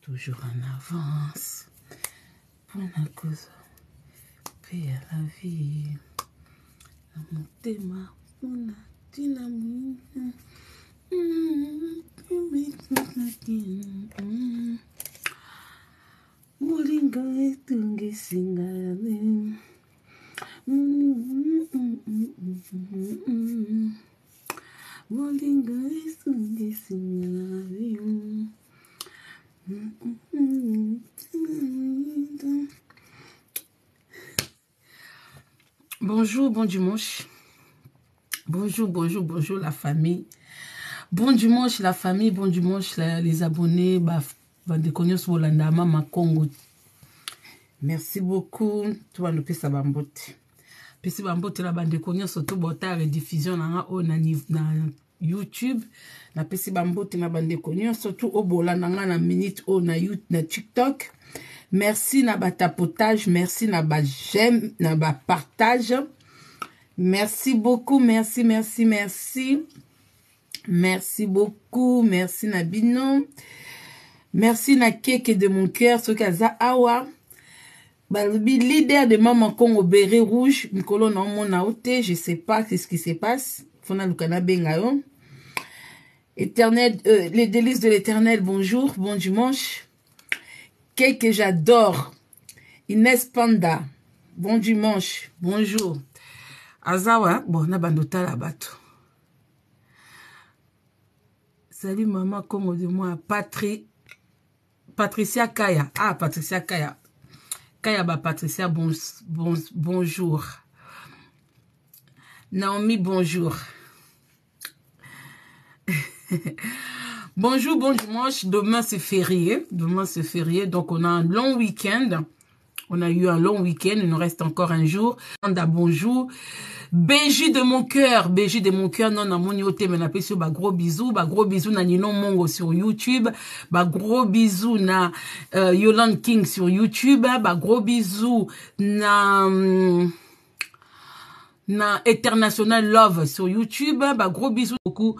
Toujours en avance pour la cause. Paix la vie. La montée ma dynamique Bonjour, bon dimanche. Bonjour, bonjour, bonjour la famille. Bon dimanche la famille, bon dimanche les abonnés. Merci beaucoup. Tout le monde pesi bambotela bandeko nyonso to bota rediffusion na nga oyo na youtube napesi bambote na bandeko nyonso tu oyo bolanda nga na minute oyo na, na tiktok merci na batapotage merci na bageme na bapartage merci beaucoup merci merci merci merci beaucoup merci na bino merci na keke de mon cœur soki aza awa balobi leader de mama congo bere rouge mikolo na omona yo te je sais pas qu'est-ce qui se passe mpona luka nabenga yo éternel euh, les délices de l'éternel bonjour bon dimanche que que j'adore ines panda bon dimanche bonjour azawa bon na bando tala bato salut mama congo de moi patri patricia kaya ah patricia kaya Kayaba Patricia, bonjour. Naomi, bonjour. bonjour, bon dimanche. Demain, c'est férié. Demain, c'est férié. Donc, on a un long week-end. On a eu un long week-end, il nous reste encore un jour. Anda, bonjour. Béji de mon cœur, Béji de mon cœur, non, non, mon yoté, mais n'a sur bah, gros bisous, bah, gros bisous, na Ninon Mongo sur YouTube, bah, gros bisous, na euh, Yolande King sur YouTube, bah, gros bisous, na... Hum, na International Love sur YouTube, bah, gros bisous beaucoup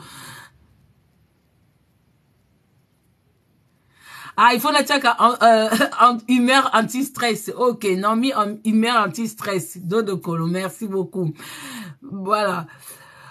Ah, il faut la check en, euh, en humeur anti-stress. Ok, Nami en humeur anti-stress. Dodo Colo, merci beaucoup. Voilà.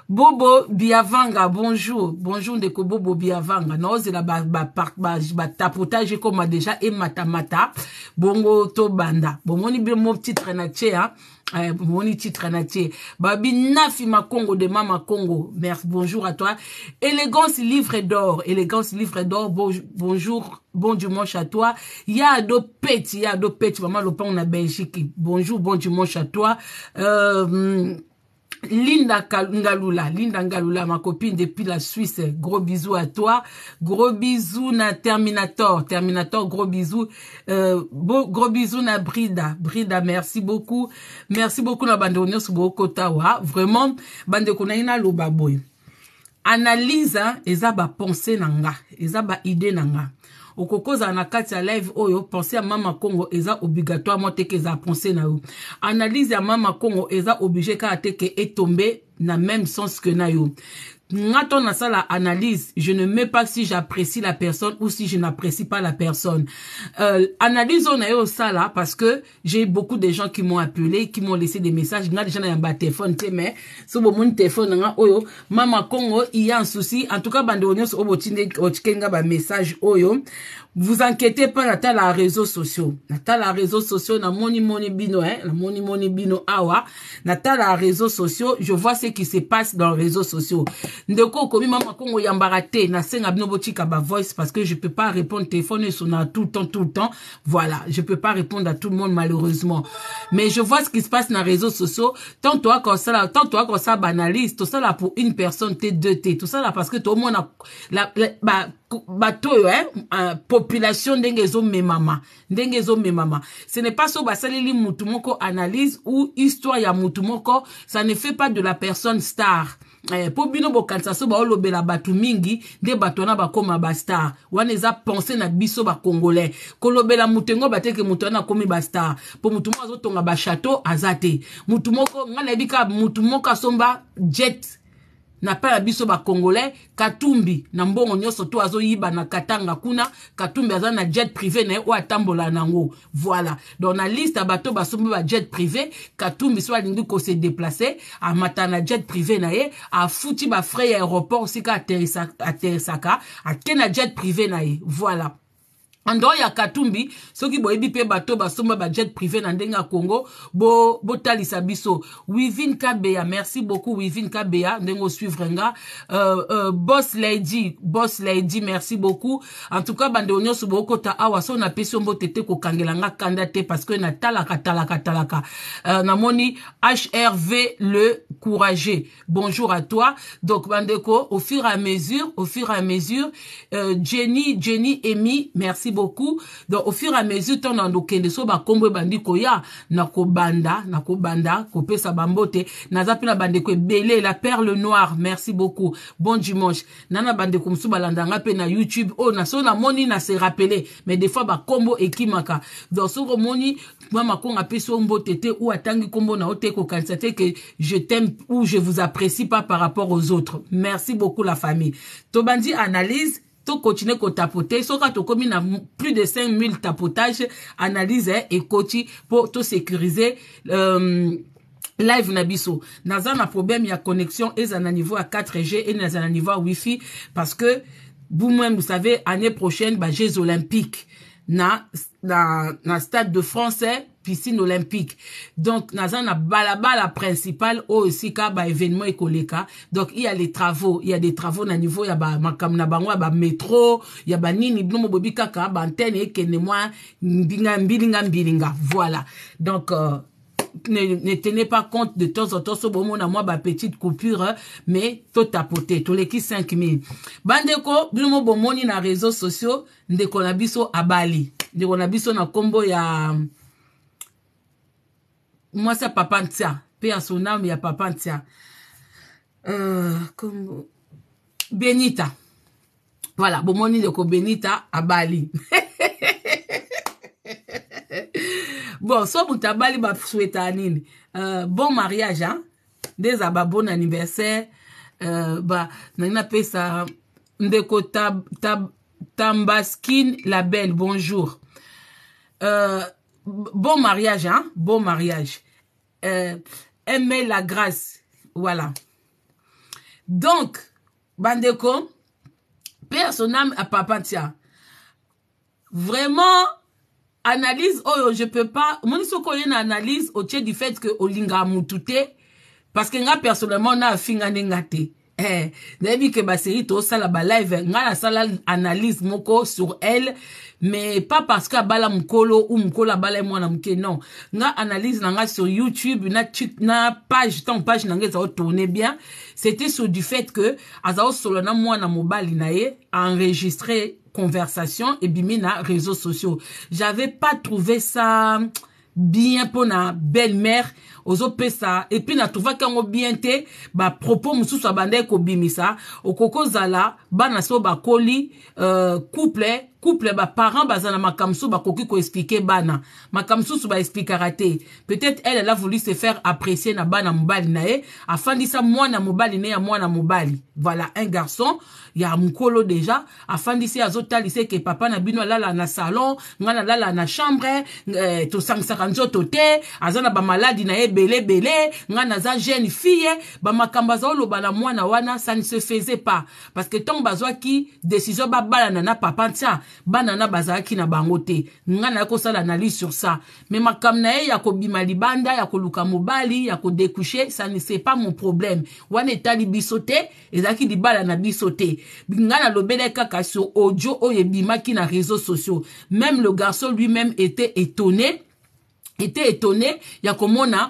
Bobo Biavanga, bonjour. Bonjour Ndeko Bobo Biavanga. Non, c'est la ba, ba, ba, ba tapotage comme déjà et mata mata. Bongo to banda. Bon, on y bien mon petit traînatier, hein. Eh, moni titre na tie babinafi makongo dema makongo merci bonjour à toi élégance livre d'or élégance livre d'or bon, bonjour bon dimanche à toi ya ado peti ya ado peti mama lopango na belgique bonjour bon dimanche à toi euh, Linda Ngalula, Linda Ngalula, ma copine depuis la Suisse, gros bisous à toi. Gros bisous na Terminator, Terminator, gros bisous. Euh, beau, gros bisous na Brida, Brida, merci beaucoup. Merci beaucoup na Bandonios Bokotawa. Vraiment, Bandekona ina lobaboy. Analyse, hein, eza ba pensée nanga, eza ba idée nanga. okoki ozala na kati ya live oyo pense ya mama congo eza obligatoire mo teke ezala pense na yo analyse ya mama congo eza oblige kaka teke etombe na même sens ke na yo En à analyse, je ne mets pas si j'apprécie la personne ou si je n'apprécie pas la personne. Euh, analyse, on a eu ça, là, parce que j'ai beaucoup de gens qui m'ont appelé, qui m'ont laissé des messages. N'a déjà, un téléphone, tu sais, mais, sur mon téléphone, oyo, oh, maman Congo, il y a un souci. En tout cas, bandonios, au botinga, ba message, oyo. Oh, vous inquiétez pas natala réseaux sociaux natala réseaux sociaux na moni moni bino hein na moni moni bino awa natala réseaux sociaux je vois ce qui se passe dans les réseaux sociaux ndeko okomi mama kongo yambaka te nasenga bino botika bavoice parce que je peux pas répondre téléphone esona tout le temps tout le temps voilà je peux pas répondre à tout le monde malheureusement mais je vois ce qui se passe na réseaux sociaux tant toi kosala tant toi kosala banalyse tosala pour une personne te deux te tosala parce que tomona la, la, ba bato oyo eh? uh, population ndenge ezomemama ndenge ezomemama ce n'est pas so basaleli mutu moko analyse ou histoire ya mutu moko ça ne fait pas de la personne star eh, mpo bino bokanisa so baolobela bato mingi nde bato wana bakóma bastar wana eza pense na biso bakongolais kolobela moto yango bateke moto wana akómi bastar mpo motu moko azotonga bachateau aza te motu moko ngai nayebi kaka motu moko asomba jet na pa na biso bacongolais katumbi na mbongo nyonso to azoyiba na katanga kuna katumbi aza na jet privé na ye oyo atambola nango voilà donc na liste ya bato basombi bajet privé katumbi so alingi kose déplace amata na jet privé na ye afuti bafrai ya aéroport sika aterisaka ake na jet privé na ye voilà andoo ya katumbi soki boyebi pe bato basomba bajet privé na ndenga Congo congo botalisa bo biso wivin Kabea, merci beaucoup wivin kabeya ndengo suivre nga euh, euh lady Boss lady merci beaucoup en tout cas onyo nyonso ta awa so na yo bo tete kokangela nga kanda parce que na talaka talaka euh, namoni hrv le courage bonjour à toi donc bandeko au fur et à mesure au fur et à mesure euh, jenny jenny emi merci merci beaucoup donc au fur et à mesure ton na ndokende so bakombo e bandi koya na banda, na kobanda sa bambote na mpe na bandeko e belle la perle noire merci beaucoup bon dimanche Nana bande bandeko mosusu balandanga pe na youtube Oh, na so na moni na se rappele mais des fois ba kombo ekimaka donc soki moni, mama konga pe so mbote te ou atangi kombo na yo ko kansate, te ke je t'aime ou je vous apprécie pas par rapport aux autres merci beaucoup la famille tobandi analyse tokontinue kotapote soki tokómi na plus de 5000 tapotage analyse ekoti eh, mpo tosécurize um, euh, live na biso naza na problème ya connexion eza na niveau ya 4g ene naza na niveau ya wifi parce que boumwem vous savez année prochaine bajeux olympique na, na, na stade de français eh, piscine olympique donc naza na balabala principale oyo esika baévénement ekoleka donc iya les travaux ya des travaux na niveau ya makambo na bango ya bametro ya banini bino mobobi kaka baantene ekende mwa mbilinga mbilinga mbilinga voilà donc euh, ne, ne tenez pas compte de temps en temps so bomona mwa bapetite coupure mais totapote toleki 5000 bandeko bino bomoni na réseaux sociaux ndeko na biso abali ndeko na biso na nkombo ya mwasi ya papa ntia mpe ya soname ya papa ntia euh, kombo benita voilà bomoni ndeko benita abali bon so moto abali basweta nini euh, bon mariage hein? nde eza babon anniversaire euh, ba nangi napesa ndeko tab, tab, tambaskin label bonjour euh, bon mariage, hein? Bon mariage. Euh, aimer la grâce. Voilà. Donc, Bandeko, père son âme à Papantia. Vraiment, analyse, oh, je peux pas. Mon soko une analyse au tien du fait que Olinga Moutouté, parce que nga personnellement, na finga ngate. eh, nayebi ke baseri tosala balive ngai nasala analyse moko sur elle mais pas parce que abala mokolo ou mokolo abala ye mwana moke non nga analyse na ngai sur youtube na, na page ntango page na ngai ezao tourne bien c'était sur du fait que azaosolola na mwana mobali na ye enregistre conversation ebimi na réseaux sociaux j'avais pas trouvé ça bien mpona belle mère ozopesa epui natrovaki yango bien te bapropos mosusu abandai kobimisa okoki kozala bana so bakoli uh, couple couple baparent baza na makambo mosusu bakoki koexplike bana makambo mosusu baexplikaka te peut-être elle ela voulu se faire apprécier na bana mobali na ye afandisa mwana mobali ne ya mwana mobali voilà un garçon ya mokolo déjà afandisi azotalisa eke papa na bino alala na salon ngai nalala na chambre eh, tosangisaka nzoto te aza na bamaladi na ye ebelebele ngai naza jeune fille bamakambo aza oloba na mwana wana ça ne se faisait pas parce que ntongo bazwaki décision babalana na papa ntia bana na bazalaki na bango te ngai naye kosala analyse sur ça mais makambo na ye ya kobima libanda ya koluka mobali ya kodécouche ça ne c'est pas mon problème wana etali biso te ezalaki libala na biso te ngai nalobelaki kaka sur audio oyo ebimaki na réseau sociaux même le garçon lui-même était étonné était étonné ya komona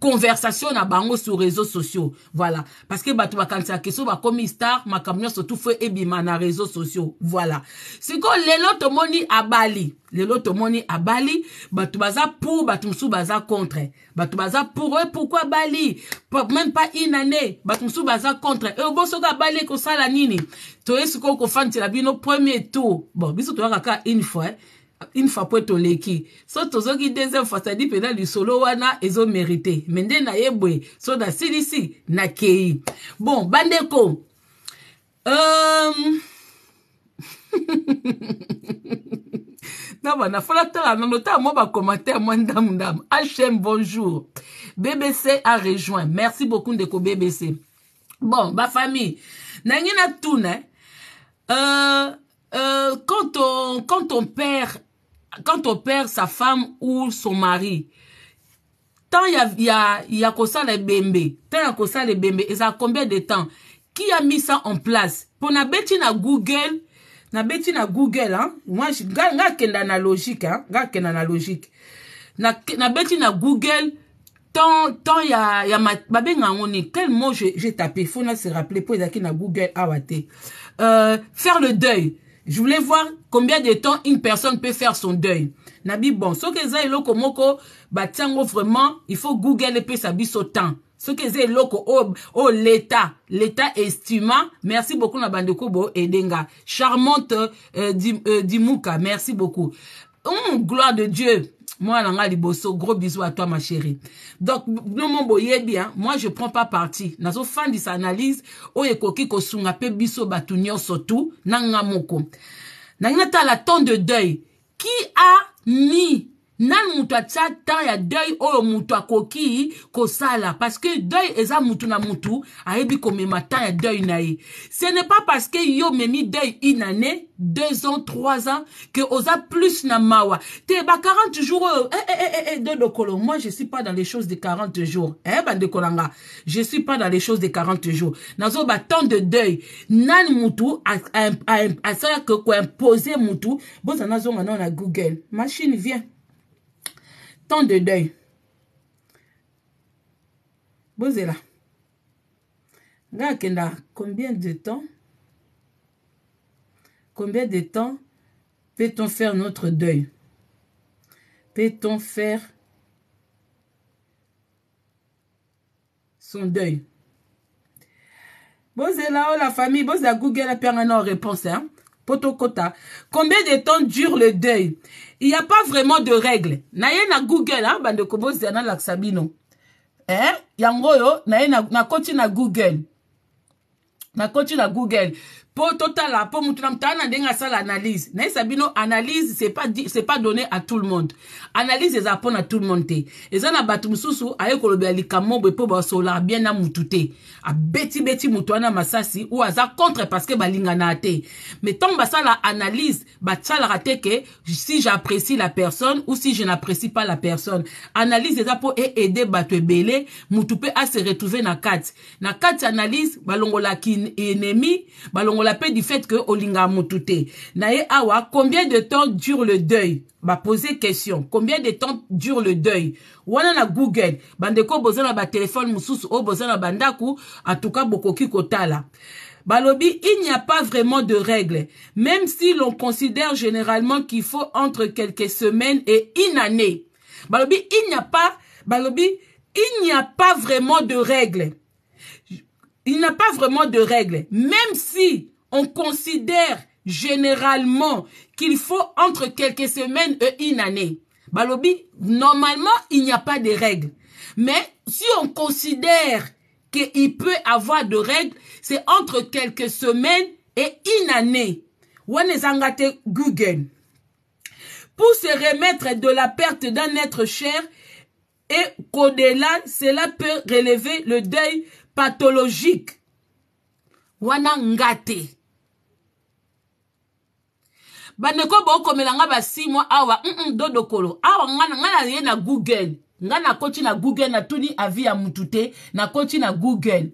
conversation na bango sur réseaux sociaux voilà parce que bato bakanisaka keso bakomi star makambo nyonso tufu ebima na réseaux sociaux voilà sikoyo lelo tomoni abali lelo tomoni abali bato baza pour bato mosusu baza contre bato baza pour e pourkui abali même pas une année bato mosusu baza contre e obosoki abali ekosala nini toye sikoyo kofandisela bino premier tour bon biso toyaka kaka une fois eh? une fois mpo toleki so tozoki deuxième fois sadi mpenza lisolo wana ezomerite me nde naye boye so nasilisi nakei bon bandeko um... Euh, ndaba nafala tala na lotala mwa bacommentaire mwa ndamundamu hm bonjour bbc a rejoint merci beaucoup ndeko bbc bon bafamille nangi natuna euh, euh, quand, on, quand on perd quand on perd sa femme ou son mari tant ya, ya, ya kosala ebembe tant ya kosala ebembe ezala combien de temps qui a mis ça en place mpo nabeti na google nabeti na google hein? moi nga, nga kenda na logique hein? nga kenda na logique nabeti na, na google tant tant ya, ya babenga yango nini quel mot j'ai tapé faut na se rappeler mpo ezalaki na google awa te euh, faire le deuil je voulais voir combien de temps une personne peut faire son deuil nabi bon soki eza eloko moko batiango vraiment il faut google epesa biso temps soki eza eloko oyo oh, oh, l'état l'état estima merci beaucoup na bandeko boyede nga charmante euh, dim, euh, dimuka merci beaucoup mm, gloire de dieu mwana nga liboso gros bisou à toi ma chérie donc nomo boyebi hein, moi je prends pas parti nazofandisa analyse oyo ekoki kosunga mpe biso bato nyonso tu na nga moko nalingi natala temps de deuil qui a mis nani moto atia temps ya deuil oyo moto akoki kosala parce que deuil eza motu na motu ayebi komema temps ya deuil na ye ce n'est pas parce que yo omemi deuil une année deux ans trois ans que oza plus na mawa te ba 40 jours oyo eh, eh, eh, eh, de lokolo moi je suis pas dans les choses de 40 jours eh, bandeko na nga je suis pas dans les choses de 40 jours nazoba temps de deuil nani motu asalaka koimpose motu bozana zonga nao na google machine vient temps de deuil bozela ngai akenda combien de temps combien de temps peut-on faire notre deuil peut-on faire son deuil bozela o oh la famille bozela google apeanga na réponse hein? Potokota. Combien de temps dure le deuil Il n'y a pas vraiment de règles. Naye na Google, hein, bande kobozi yana Sabino. Hein? Yangoyo, naye na, na koti na Google. Na koti na Google. mpo totala mpo mutu na mutala na ndenge asala analyse nayebisa bino analyse c'est pas, pas donné à tout le monde analyse eza mpona tout le monde te eza na bato mosusu aye kolobela likambo boye mpo basola bien na mutu te abetibeti mutu wana masasi oyo aza contre parceke balinganaka te mais ntango basala analyse batialaka te ke si j'apprécie la personne ou si je n'apprécie pas la personne analyse eza mpo eaide bato ebele mutu mpe ase retrouve na kati na kati analyse balongolaki ennemi balongolaki la paix du fait que Olinga Moutouté. Nae Awa, combien de temps dure le deuil? m'a poser question. Combien de temps dure le deuil? Wana na Google. Bandeko na ba téléphone moussous o à Bandakou, En tout cas, bokoki Balobi, il n'y a pas vraiment de règles, même si l'on considère généralement qu'il faut entre quelques semaines et une année. Balobi, il n'y a pas, Balobi, il n'y a pas vraiment de règles. Il n'y a pas vraiment de règles, même si on considère généralement qu'il faut entre quelques semaines et une année. Balobi, normalement, il n'y a pas de règles. Mais si on considère qu'il peut avoir de règles, c'est entre quelques semaines et une année. Google. Pour se remettre de la perte d'un être cher et qu'au-delà, cela peut relever le deuil pathologique. ngate bandeko bookomela nga mois, awa mm -mm, dodokolo awa nga ngana ye na google nga kochi na google natuni avi ya mutu Na kochi na google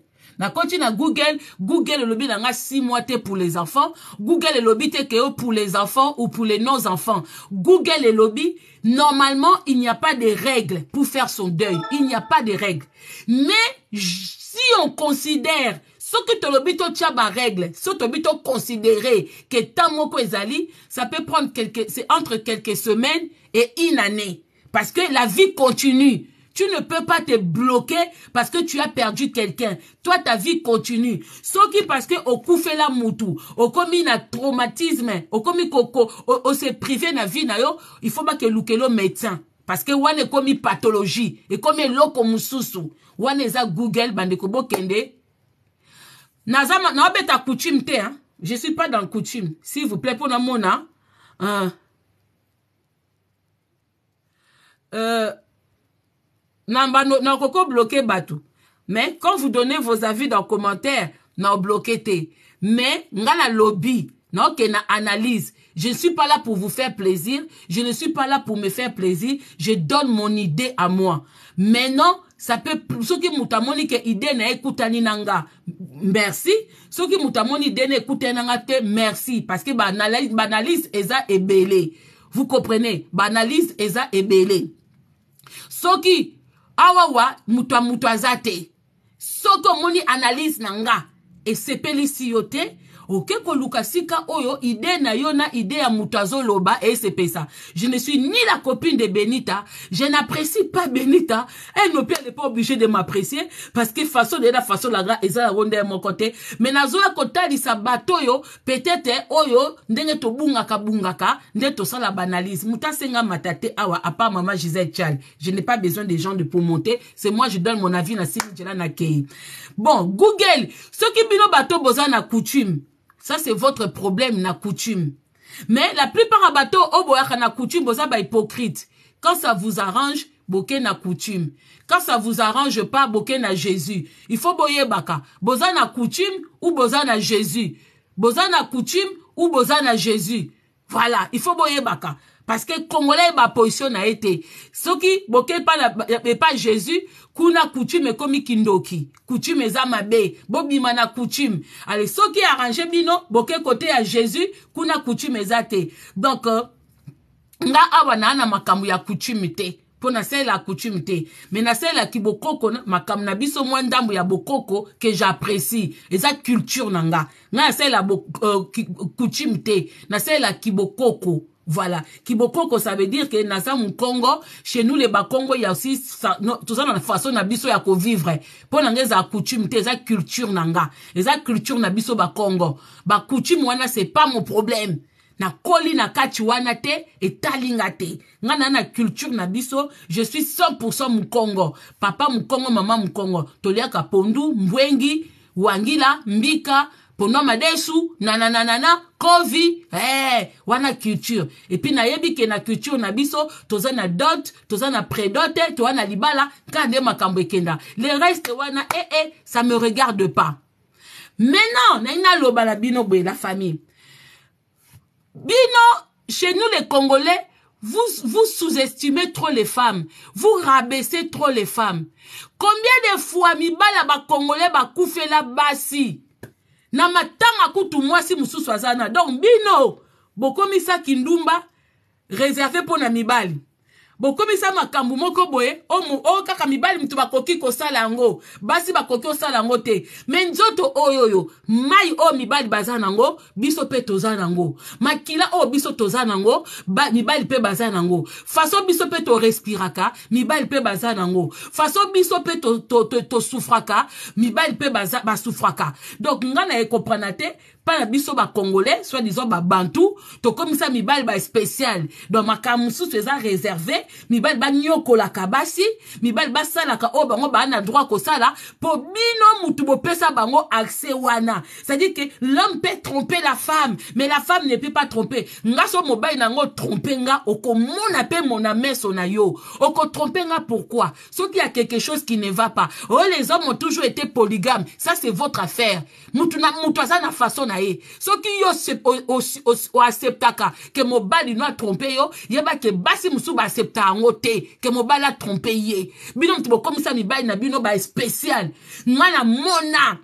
kochi na google google elobi na nga si mois te pour les enfants google e lobi te keo pour les enfants ou pour les non enfants google elobi normalement il n'y a pas de règles pour faire son deuil il n'y a pas de règles mais si on considère soki tolobi totya barègle so tobi toconsidere ke temps moko ezali ça peut prendre quelque, entre quelques semaines et une année parce que la vie continue Tu ne peux pas te bloquer parce que tu as perdu quelqu'un. Toi, ta vie continue. Soki parce que okufe la mutu, okomi na traumatisme, okomi koko, o se privé na vie na yo, il faut pas que lukelo médecin. Parce que wana ekomi pathologie, ekomi eloko mususu. Wana eza Google bandeko bokende, naza naobeta coutume te hein? je suis pas dans coutume s'il vous plaît mpona mona uh, uh, nakoki obloke bato mais quand vous donnez vos avis dans commentaire naobloke te mais nga nalobi naokende na analyse Je ne suis pas là pour vous faire plaisir. Je ne suis pas là pour me faire plaisir. Je donne mon idée à moi. maintenant sape soki moto qui ke ide na ye ekutani nanga merci soki qui amoni ide na merci parce que banalise banalise eza ebele vous comprenez banalise eza ebele soki awawa moto ya moto aza te moni analise analyse na se esepelisi yo oke Luka sika oyo ide na yo na ide ya e se pesa. je ne suis ni la copine de benita je n'apprécie pas benita elle ne peut pas obligée de m'apprécier parce que façon de la façon mon côté. Mais na zo me nazoya kota di yo peut-être eh, oyo ndenge tobungaka bungaka nde la banalise Muta senga matate awa apa maman Gisèle chan je n'ai pas besoin des gens de pour monter c'est moi je donne mon avis na si jela na Bon, Google, qui bino bato bosa na coutume. Ça, c'est votre problème, na coutume. Mais la plupart bateau oboyaka na coutume boza ba hypocrite. Quand ça vous arrange, boke na coutume. Quand ça vous arrange pas, boke na Jésus. Il faut boyer baka. Boza na coutume ou boza na Jésus. Boza na coutume ou na Jésus. Voilà, il faut boye baka. parce que congolais baposition na ye te soki boke epa jésus kuna coutume ekomi kindoki coutume eza mabe bobima na coutume ale soki arrange bino boke kote ya jésus kuna coutume eza te donc euh, nga awa naa na makambo ya coutume te mpo nasalela coutume te me nasalelaki bokoko makambo na biso mwa ndambo ya bokoko ke j'apprécie eza culture na nga nga nasalela euh, coutume te nasalelaki bokoko Voilà. Kibokoko, ça veut dire que Nasa Congo, chez nous, les Bakongo, il y a aussi, ça, non tout ça dans la façon Nabiso ya vivre. Pour n'anglais, ça coutume, t'es culture nanga. les culture Nabiso Bakongo. Ba coutume, wana, c'est pas mon problème. Na koli na wana te, et talinga te. Ngana na culture Nabiso, je suis 100% Mkongo. Papa Mkongo, maman Mkongo. Toliaka Pondu, mwengi, Wangila, Mbika, pono madesu nanananana kovi hey, eh, wana culture epui nayebi ke na culture na biso toza na dot toza na prédote toza na libala nkaa nde makambo ekenda le reste wana ee eh, eh, ça me regarde pas maintenant nayi naloba na bino boye la famille bino chez nous les congolais Vous, vous sous-estimez trop les femmes. Vous rabaissez trop les femmes. Combien de fois, mibala ba congolais ba koufela basi? na matanga kutu mwasi mosusu aza na donc bino bokomisaki ndumba réserve mpo na mibali bokomisa makambo moko boye oyo oh, kaka mibali moto bakoki kosala yango basi bakoki kosala yango te me nzoto oyo oyo mai oyo mibali baza nango biso mpe toza nango makila oyo biso toza nango mibali mpe baza nango faso biso mpe torespiraka mibali mpe baza nango faso biso mpe tosufraka to, to, to, to mibali mpe basufraka donc ngai na ekomprana te pas na biso congolais soit disant babantu tokomisa mibali baspéciale donc makambo mosusu eza réservé mibali la kabasi, mibali bal ba oh, bango oba na droit kosala po bino bo pesa bango accès wana c'est-à-dire que l'homme peut tromper la femme mais la femme ne peut pas tromper nga so na nango trompe nga pe mona meso na yo tromper nga pourquoi y a quelque chose qui ne va pas oh les hommes ont toujours été polygames ça c'est votre affaire mutuna aza na façon na ye soki yo oaseptaka ke mobali no atrompe yo yeba ke basi mosusu baasepta yango te ke mobali atrompe ye bino moto bokomisa mibali na bino baspecial nga namona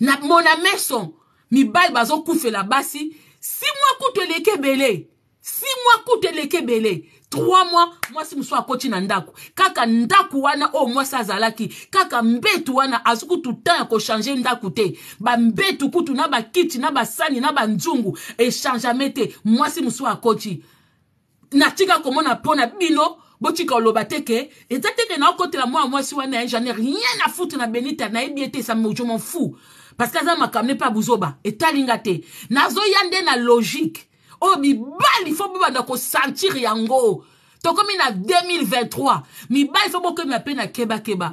namona meso mibali bazokufela basi si mwa kutu eleki ebele si mwa kutu eleki ebele trois mois mwasi mosusu akoti na ndako kaka ndako wana oyo oh, mwasi azalaki kaka mbetu wana azwi kutu temps ya kochange ndako te bambetu kutu na bakiti na basani na banzungu echangame te mwasi mosusu akoti natika komona mpona bino botika oloba te ke eza te ke naokotela mwana mwasi wana ya janer rien na fute na benita nayebi ete sa je m'en fous parce que aza makambo ne mpe abuzoba etalinga te nazoya nde na logique oh il faut mibali fo bobanda sentir yango comme na 2023 mibali que mi mpe na kebakeba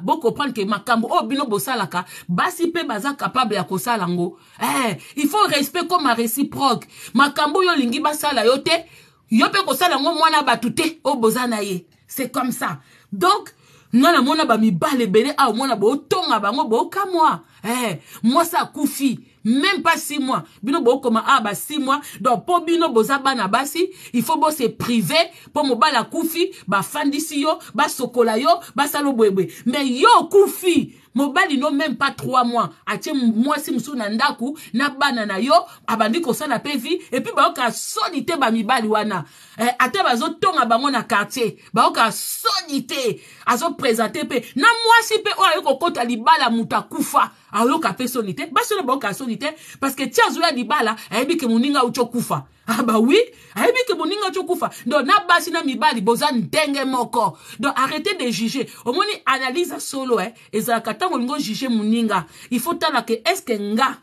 que ma makambo oh bino bosalaka basi pe baza capable ya ko lango eh, il faut respect comme ma réciproque makambo yo lingi basala yo te yo pe ko salango mwana batute touté oh boza na ye c'est comme ça donc nga namona a ebele ba mwana ba ah, bango moi eh, ça koufi. même pas six mois bino bokoma awa ah, ba six mois donc mpo bino boza bana basi il faut bose prive mpo mobali akufi bafandisi yo basokola yo basala boyeboye mais yo okufi mobali no même pas trois mois atie mwasi mosusu na ndako na bana na yo abandi kosala mpe vi epui bayokaa soni te bamibali wana eh, ata bazotonga bango na quartier bayokaa soni te azopresente mpe na mwasi mpe oyo aye kokɔta libala moto akufa ayoka mpe soni te basi oyo bayoka soni te parceke ti azoya libala ayebi ke moninga uti okufa aba ah, wi ayebi ke moninga uti okufa don na basi na mibali boza ndenge moko don arrete de juge omoni analyse ya solo e ezalaka ntango olingi ojuge moninga il faut tala ke estce nga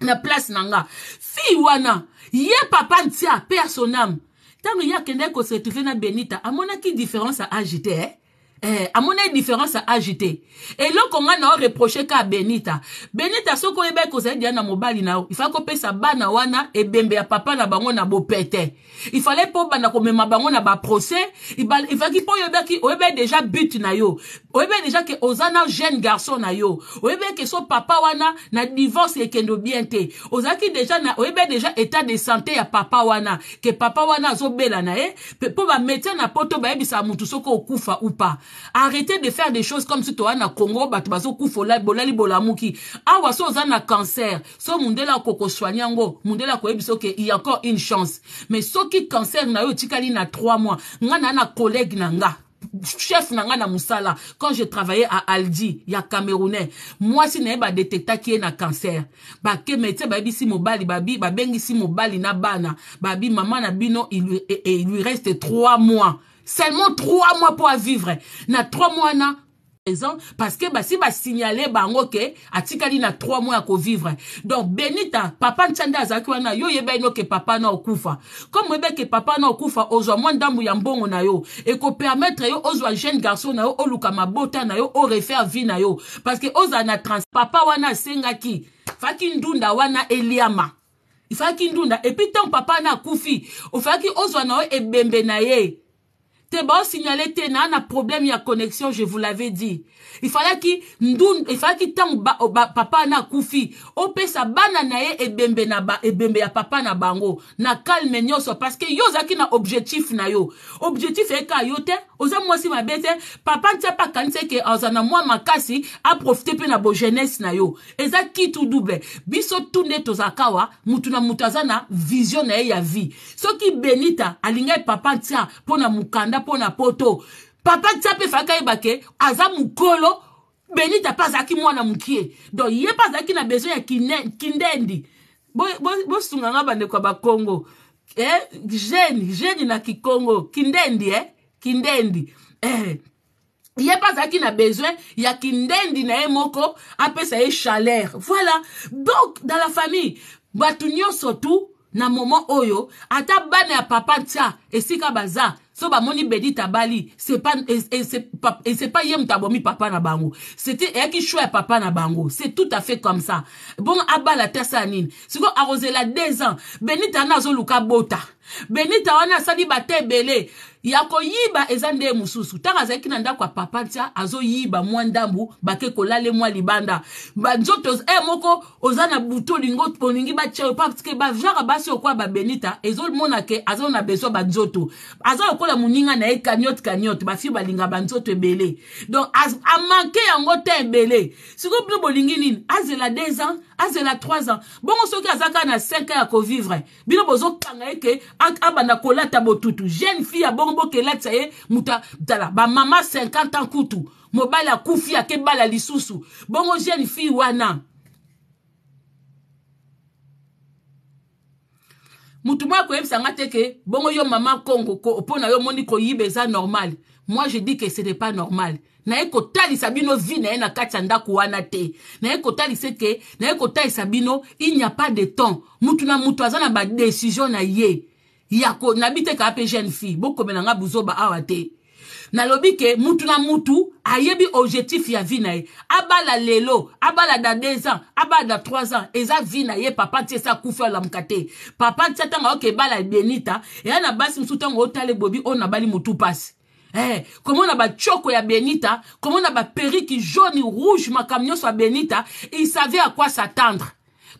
na place na nga fille wana ye papa ntia mpe ya sonam ntango ye akendaki kosetrouve na benita amonaki différence ya age te eh? Eh, amona différence agité eloko on a reproché ka benita benita soki ebe ekozali dia na mobali faut kope sa ba na wana bembe ya papa na bango na bopete ifale mpo ba procès bango na ki po mpo ki oyeba déjà but na yo Oebe déjà ke ozana jeune garçon na yo Oebe ke so papa wana na divorce ekende bien Oza ki deja na oyeba déjà état de santé ya papa wana ke papa wana zo bela na po ba mettre na poto bayebisa eh, motu soki okufa ou pas arrêtez de faire des choses comme si toi na congo bat bato bazokufa bolali bolamuki awa so na cancer so la akokosoigne yango ko akoyebisa ke il y a encore une chance mais soki cancer na yo otikali na 3 mois nga na na collègue na nga chef nanga na musala quand je travaillais à Aldi ya camerounais moi si ba détecta ki est na cancer bake ba bayebisi mobali babi si mobali na bana babi mama na bino il lui, et, il lui reste trois mois seulement trois mois mpo avivre na trois mois wana raison parce que basi basignale bango ke atikali na trois mois ya kovivre donc benita papa ntiande azalaki wana yo oyeba ino ke papa na okufa comme oyeba ke papa na okufa ozwa mwa ndambu ya mbongo na yo ekopermetre yo ozwa jeune garçon na yo oluka mabota na yo orefaire vie na yo parce que ozala na trans papa wana asengaki faki ndunda wana eliama ifaki ndunda epuis ntango papa na akufi ofaki ozwa na yo ebembe na ye te baosignale te na na problème ya connexion je vous l'avais dit efalaki ndun efalaki ntango ba, ba, papa na akufi opesa bana na ye ebembe, na ba, ebembe ya papa na bango na calme nyonso parce que yo ozalaki na objectif na yo objectif eyeka yo te oza mwasi mabe te papa ntiape akanisi eke aza na mwa makasi aprofite mpe na bojeunesse na yo eza kitu double biso tu nde tozalaka wa mutu na mutu aza na vision na ye ya vie soki benita alingai papa ntia mpo na mokanda mpo na poto papa ti ape faka yeba ke aza mokolo benita mpe azalaki mwana mokie donc ye mpe azalaki na besoin ya kindendi bosunganga bo, bo bandeko ya bakongo eh, gene gene na kikongo kindendi eh? kindendi eh. ye mpe azalaki na besoin ya kindendi na ye moko apesa ye chaleur voilà donc dans la famille bato nyonso tu na moment oyo ata bana ya papa ntia esika baza so bamoni bedi tabali ese pa ye moto abomi papa na bango cete eyaki shwa ya papa na bango c'est tout à fait comme ça bongo abala te asala nini sikoyo akozela deux ans benita wana azoluka bota benita wana asali bata ebele ya koyiba eza nde mosusu ntango azalaki na ndako ya papa tia azoyiba mwa ndambu bake kolale mwa libanda banzoto e eh, moko oza na butu olingo olingi batia yo parceke bajara basi okoya babenita ezomona ke aza na bezwa banzoto aza lokola moninga na ye kaniote kaniote bafi balinga banzoto ebele donc amanke yango te ebele sikoyo bino bolingi nini azela 2 ans azela 3 ans bongo soki aza kaka na 5 ans ya kovivre bino bozokanga ye ke abanda kolata botutu jeune fille ya bongo bokelatisa ye moto tala bamama 50 ans kutu mobali akufi akebala lisusu bongo jeune fille wana mutu moko akoyebisa nga te ke bongo yo mama kongo mpo na yo omoni koyiba eza normal moi je dis que ce n'est pas normal naye kotalisa bino vi na ye na kati ya ndako wana te naye kotalisa ete naye kotalisa bino il n'y a pas de temps mutu na mutu aza na badesizio na ye ya nabi te kaka mpe jeune fille bokomela nga buzoba awa te nalobi ke mutu na mutu ayebi objectif ya vi na ye abala lelo abala da 2 ans abala da 3 ans eza vi na ye papa ti esi akufi olamuka te papa ti atango ayoka ebala ebeni ta eya na basi mosusu ntango otala ebobi oyo nabali motu mpasi Eh. a ba choko ya benita on a ba periki jaune rouge ma camion soit benita il savait à quoi s'attendre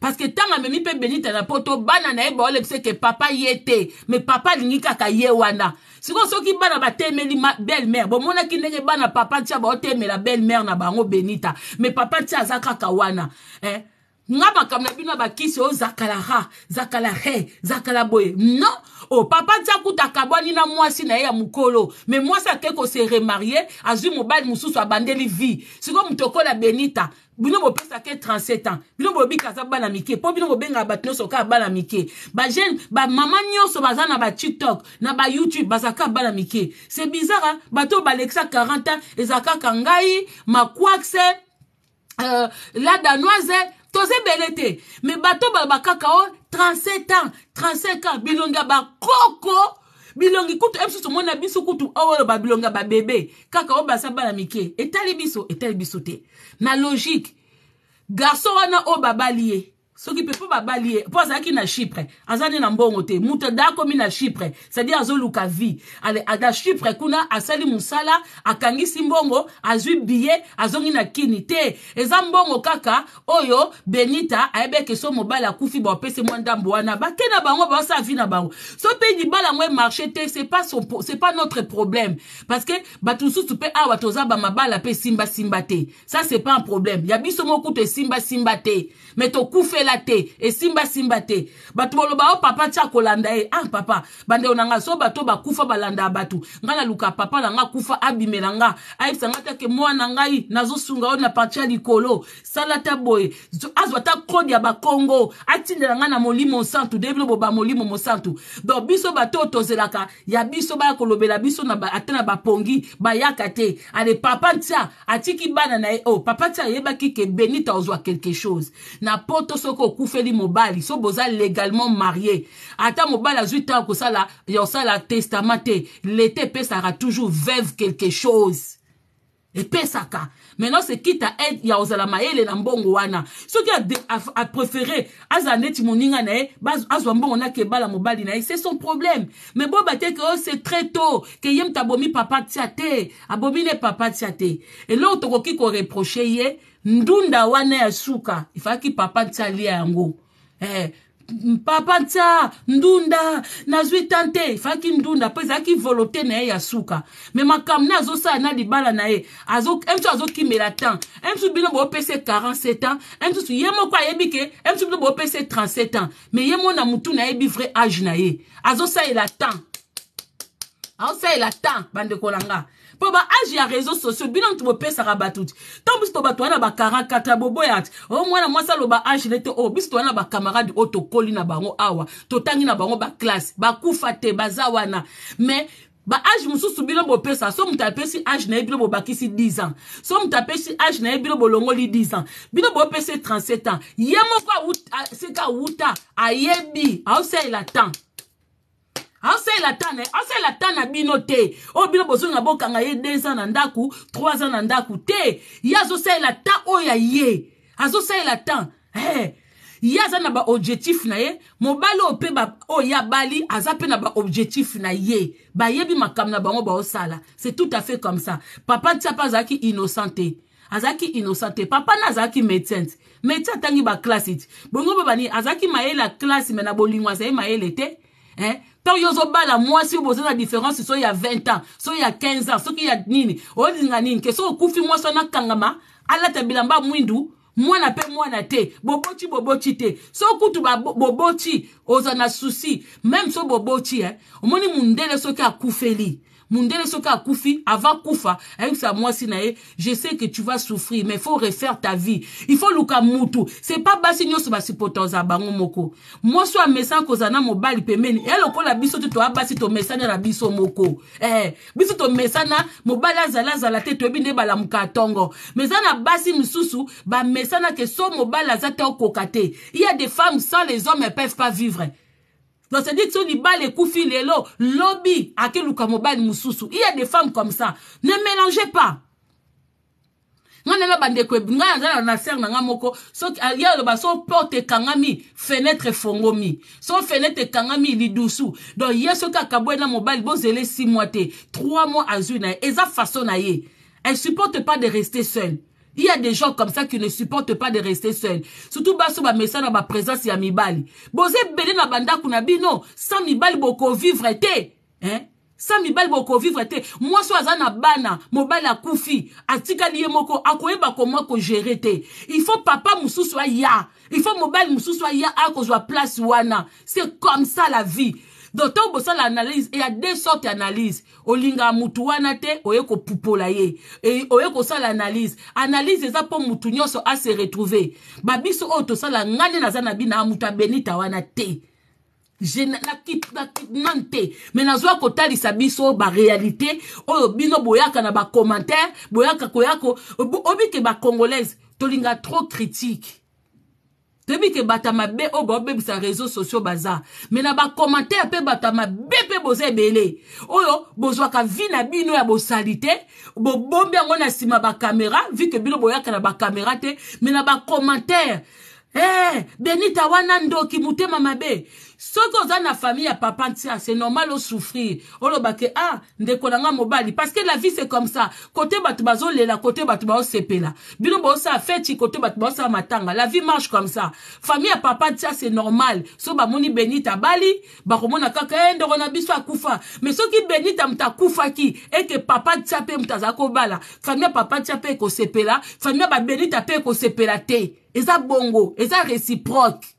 parce que tant amemi mpe benita na poto, bana na ebo que papa ye était, me papa alingi kaka ye wana ki soki bana ma belle mère mona ki ndenge bana papa tia la belle mère na bango benita mais papa tia za kaka wana eh? nga makambo na bino ya bakisi oh, zakala ra zakala re non o oh, papa ti akutaka abwani na mwasi na ye ya mokolo me mwasi ake kose remarie azwi mobali mosusu abandeli vie sikoyo moto okola benita bino bopesaka 37 ans bino bobika aza bana mike mpo bino bobengaka bato nyonso kaka bana mike bajene bamama nyonso baza na batiktok na bayoutube baza kaka bana mike c'est bizarre bato oyo balekisa 40 ans eza kaka ngai makwakse euh, la danoise tozebele te me bato baloba kaka o 37 ans 35 ans bilongi ya bakoko bilongi kutu ebiso tomona biso kutu ooloba bilongi ya babebe kaka oyo baza bana mike etali biso etali biso te na logique garso wana oyo babali ye soki mpe mpo babali ye mpo azalaki na chypre aza nde na mbongo te moto ada akomi na chypre cestadire azoluka vie na chypre kuna asali mosala akangisi mbongo azwi biye azongi na kini te eza mbongo kaka oyo benita ayebeke so mobali akufi bapesi mwa ndambo wana bake na bango baosala vie na bango so mpe libala yango emarche te c'est pas, son, c'est pas notre problème parce que bato mosusu mpe awa toza bamabala mpe simbasimba te ça c'est pas un problème ya biso moko toesimbasimba te me tokufela eya te esimbasimba te bato baloba o oh, papa ti akolanda ye ah papa bandeko na ngai so bato bakufa balandaka bato ngai naluka papa na ngai akufa abimela nga ayebisa ngai take mwana ngai nazosunga oyo oh, na parti ya likolo sala ta boye azwa ta kode ya bakongo atindela ngai na molimo mosantu nde bino boba molimo mosantu donc biso bato oyo tozelaka ya biso baya kolobela biso ata na bapongi bayaka te ale papa ntia atiki bana na ye o oh, papa ntia ayebaki ke benita ozwa quelque chose na poto soko okufeli mobali so boza légalement marié ata mobali azwi ntango akosala ya kosala testama te leta epesaka toujours veuve quelque chose epesaka maintenant c'est quitte à être ya kozala mayele na mbongo wana soki apréféré azala neti moninga na ye azwa mbongo naki ebala mobali na ye c'est son problème mais boyeba te ke oyo oh, c'est très tôt ke ye moto abomi papa tia te abomi ne papa tia te eloko tokoki koreproche ye ndunda wana ya suka ifaki papa ntia alia yango eh, papa ntia ndunda nazwi tante ifaki ndunda mpo ezalaki volonté na ye ya suka me makambo nde azosala na libala na ye msusu azokimela temps msusu bino boopesa 47 ans msusu ye moko ayebi ke msusu bino boopesa 37 ans me ye mona motu nayebi vrai age na ye azosalela temps azosalela temps bandeko na nga mpo baage ya réseau sociaux bino ntu bopesaka bato ti ntango biso to bato wana bakarakata boboya ti o oh, mwana mwasi aloba age ne te oyo oh, biso to wana bakamarade oyo tokoli na bango awa totangi na bango baklasse bakufa te baza wana mais baage mosusu bino bopesa so moto apesi age na ye bino bobakisi 10 ans so moto apesi age na ye bino bolongoli 10 ans bino bopesi 37 ans ye moko sika awuta ayebi aosalela temps asalela ta na ye asalela ta na bino te oyo bino bozonga bokanga ye 2 ans na ndako 3 ans na ndako te ye azosalela ta oyo ya ye azosalela ta hey. Eh, ye aza na baobjectif na ye mobali oyo mpe oyo ye abali aza mpe na baobjectif na ye bayebi makambo na bango baosala c'est tout à fait comme ça papa ntia mpe azalaki innocent te azalaki innocent te papa na azalaki médecin ti médecin atangi baklasse ti bongo mpe bani azalaki mayele ya klasse me na bolingo azali mayele te eh? mpe yo ozobala mwasi oboza na différence soki ya 20 ans soki ya 15 ans soki ya nini olinga nini ke soki okufi mwasi wana akangama alata bilamba mwindu mwana mpe mwana te boboti boboti te so kutu boboti oza na susi meme so boboti eh? omoni mundele soki akufeli mundele soki akufi avakufa ayebisa mwasi na ye je sais que tu vas souffrir mais faut refaire ta vie il faut luka mutu c'est pas basi nyonso basipotoza bango moko mwasi amesana kozala na mobali pembeni ye eh, lokola biso te toya basi tomesana na biso moko eh, biso tomesana mobali azali azala te toyebi nde balamuka ntongo mais eza na basi mosusu bamesana ke so mobali aza te okoka te il y a des femmes sans les hommes ne peuvent pas vivre nase dit so libala ekufi lelo lobi akeluka mobali mosusu il y a des femmes comme ça ne mélangez pas ngai nanga bandeko ngai azala na ser na ngai moko soki ah, ya oloba so porte ekangami fenetre efongomi so fenetre ekangami lidusu donc ye soki akabwe na mobali bozela si mois te trois mois azwi na ye eza façon na ye elle supporte pas de rester seule Il y a des gens comme ça qui ne supportent pas de rester seuls. Surtout basso ba message ba présence ya mibali. Bozé belé na banda kuna bino, sans mibali boko vivre té. Hein? Sans mibali boko vivre té. Moi so azana bana, mobali akufi, atikali ye moko akoyeba comment ko gérer té. Il faut papa mususu ya. Il faut mobali mususu ya akozwa place wana. C'est comme ça la vie. donc ntango bosala analyse eya deux sorte ya analyse olingaka mutu wana te oye kopupola ye e, oye kosala analyse analyse eza mpo mutu nyonso ase retrouve babiso oyo tosala ngai nde naza na bino ya mutu abenita wana te nakitnan te me nazwa kotalisa biso barealité oyo bino boyaka na bacommentaire boyaka koyako obike bacongolaise tolinga trop critique toyebi ke bato ya mabe oyo baobebisa réseau sociaux baza me na bacommentaire mpe bato ya mabe mpe boza ebele oyo bozwaka vi na bino ya bosali te bobombi yango na nsima bakamera vi ke bino boyaka na bakamera te me na bacommentaire e eh, hey, benita wana ndoki motema mabe soki oza na famille ya papa ntia c'est normal osouffrir olobake ah ndeko na nga mobali parce que la vie c'est comme ça kote bato bazolela kote bato baosepela bino baosala feti kote bato baosala matanga la vie marche comme ça famille ya papa ntia c'est normal so bamoni benita bali bakomona kaka e ndeko na biso akufa mais soki benita moto akufaki eke papa ntia mpe moto azala kobala famille ya papa ntia mpe ekosepela famille ya babenita mpe ekosepela te eza bongo eza réciproque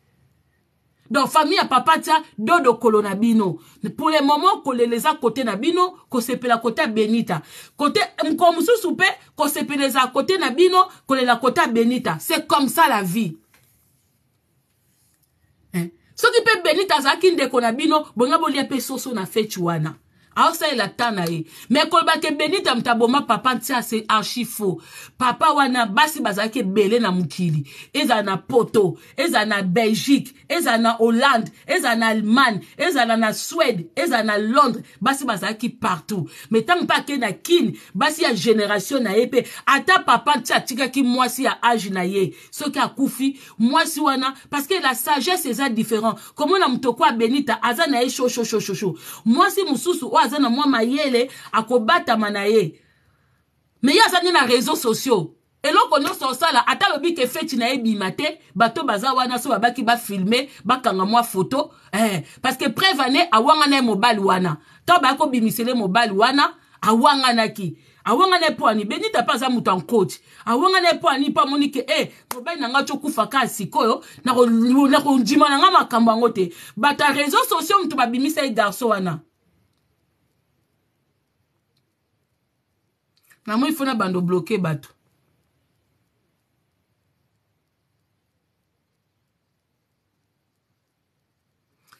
donc famille ya papa tia dodo kolo na bino pour le moment kolela eza kote na bino kosepela kote ya benita kote mokolo mosusu mpe kosepela ezala kote na bino kolela kote ya benita c'est comme ça la vie eh? soki mpe benita azalaki ndeko na bino bonga bolia mpe soso na feti wana aosalela ta na ye me koloba ke benita moto aboma papa nti ase archi fo papa wana basi bazalaki ebele na mokili ezala na poto ezala na belgique ezala na hollande ezala na allemagne ezala na swede ezala na londres basi bazalaki partout me ntango mpe akei na kini basi ya génération na ye mpe ata papa nti atikaki mwasi ya age na ye soki akufi mwasi wana parceke la sagesse eza différent komona moto oko abenita aza na ye shoshoshosho mwasi mosusu oyo aza na mwa mayele akobatama na ye me ye aza nde na réseau sociaux eloko nyonso osala ata lobi ke feti na ye bima te bato baza wana so babaki bafilme bakanga mwa foto eh, parceke preve ane awanga na ye mobali wana ntango bayaki kobimisele mobali wana awanganaki awangana mpo ani benita mpe aza moto ankoti awangana mpo ani mpo amoni ke e mobali na ngai ti okufa ka sikoyo nakondima na ngai makambo yango te bato ya réseau sociaux moto babimisa ye garso wana na moi fona bando bloke bato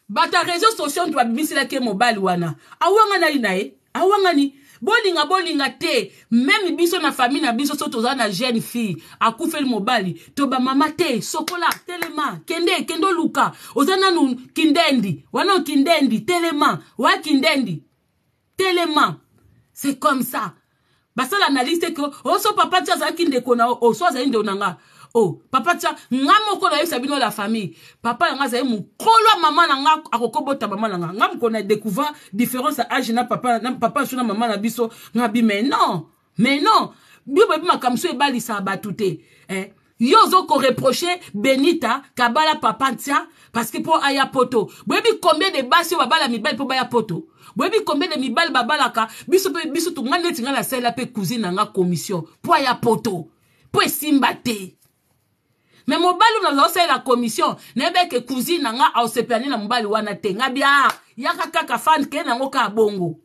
bato ya réseau sociaux nto babibiselaki mobali wana awanga nali na ye awangani bolinga bolinga te meme biso na famille na biso so toza na jeune fille akufeli mobali to bamama te sokola telema kende kende oluka oza nanu kindendi wana okindendi telema wa kindendi telema c'est comme ça basala analyse te ke o oh, so papa ti azalaki ndeko na o oh, so azali ndeko na nga o oh, papa ti nga moko nayebisa bino la famille papa na nga azali mokolo mama na nga akokobota mama na nga nga mokolo na découvrir différence ya age na papa na papa so na mama na biso nga bi mais non mais non bible ebi makambo so ebalisaka bato te eh? yo ozokoreproche benita kabala papa ntia parceke mpo aya poto boyebi combien de basi oyo babala mibali mpo baya poto boyebi combien de mibali babalaka biso mpe biso tungai neti ngai nasalela mpe cousine na nga commission mpo aya poto mpo esimba te me mobali oyo nazosalela commission nayebeke cousine na nga aosepeani na mobali wana te ngai bia yaka kaka fan ke nango kaka bongo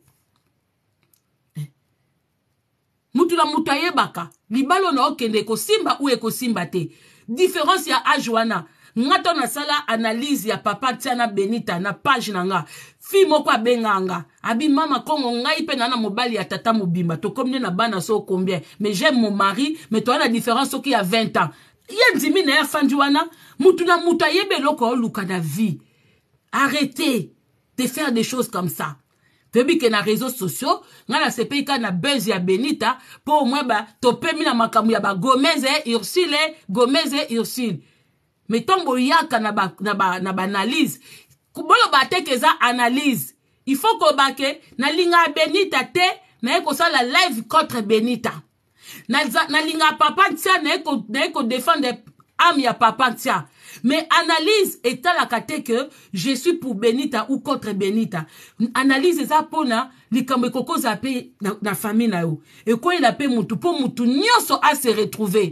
mutu na mutu ayebaka libala oyo naokende ekosimba u ekosimba te diference ya age wana nga to nasala analyse ya papa tiana benita na page na nga fi moko abengaka nga abi mama kongo ngai mpe naa na mobali ya tata mobimba tokomi nde na bana so combien mais jaime mon mari mais toya na différence soki ya 20 ans ye ndimi na ye afandi wana mutu na mutu ayebi eloko oluka na vie arrêtez de faire des choses comme ça toyebi ke na réseau sociaux ngai nasepeli kaka na bese ya benita mpo omoi topemi na makambo ya bagomeze ursile gomeze ursile me ntango boyaka na baanalyse ba, ba boloba te ke eza analyse il faut koloba ke nalinga ya benita te naye kosala live contre benita nalinga na ya papa ntia naye kodefendre ame ya papa ntia mais analyse etalaka te ke je suis pour benita ou contre benita analyse eza mpona likambo ekokozala mpe na, na famille na yo ekoyela mpe motu mpo motu nyonso ase retrouve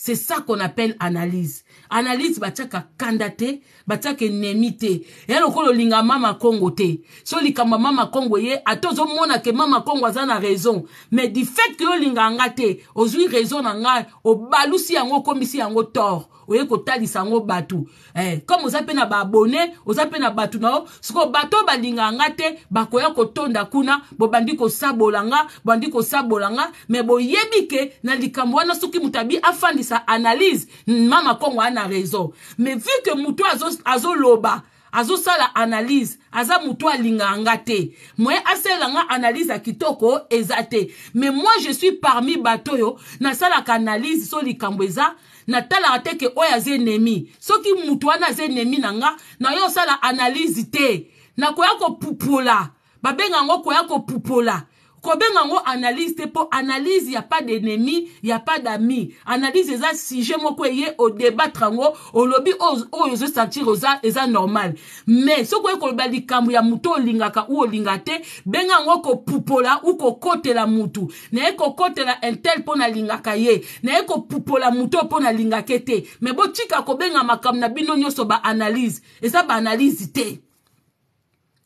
c'est ça qu'on appelle analyse analyse batiaka kanda te batiaka enemi te eya lokola olinga mama kongo te so olikambo mama kongo ye ata ozomona ke mama kongo aza na raison mais du fait ke yo olinga yanga te ozwi raison na ngai obalusi yango okomisi yango tort oye kotalisa yango bato eh, comme oza mpe na baabone oza mpe na bato na yo sikoyo bato oyo balingaka nga te bakoya kotonda kuna bobandi kosabola nga bobandi kosabola nga me boyebi ke na likambo wana soki moto abi afandisa analyse mama kongo aa na raison me vu ke moto azoloba azo azosala analyse aza moto alingaka nga te moye asalelanga analyse ya kitoko eza te mais moi je suis parmi bato oyo nasalaka analyse so likambo eza natalaka te ke oyo aza enemi soki mutu wana aza enemi na nga naye osala analyse te nakoya kopupola babenga yango koya kopupola kobenga yango analyse te mpo analyse ya pas d'ennemi ya pas d'ami analyse eza sujet moko eye odebatre yango olobi oyo ozosentir eza normal mais soki oye koloba likambo ya motu olingaka u olinga te benga yango kopupola u kokotela motu naye kokotela intel mpo nalingaka ye naye kopupola motu mpo nalingaka te me botika kobenga makambo na bino nyonso baanalyse eza baanalyse te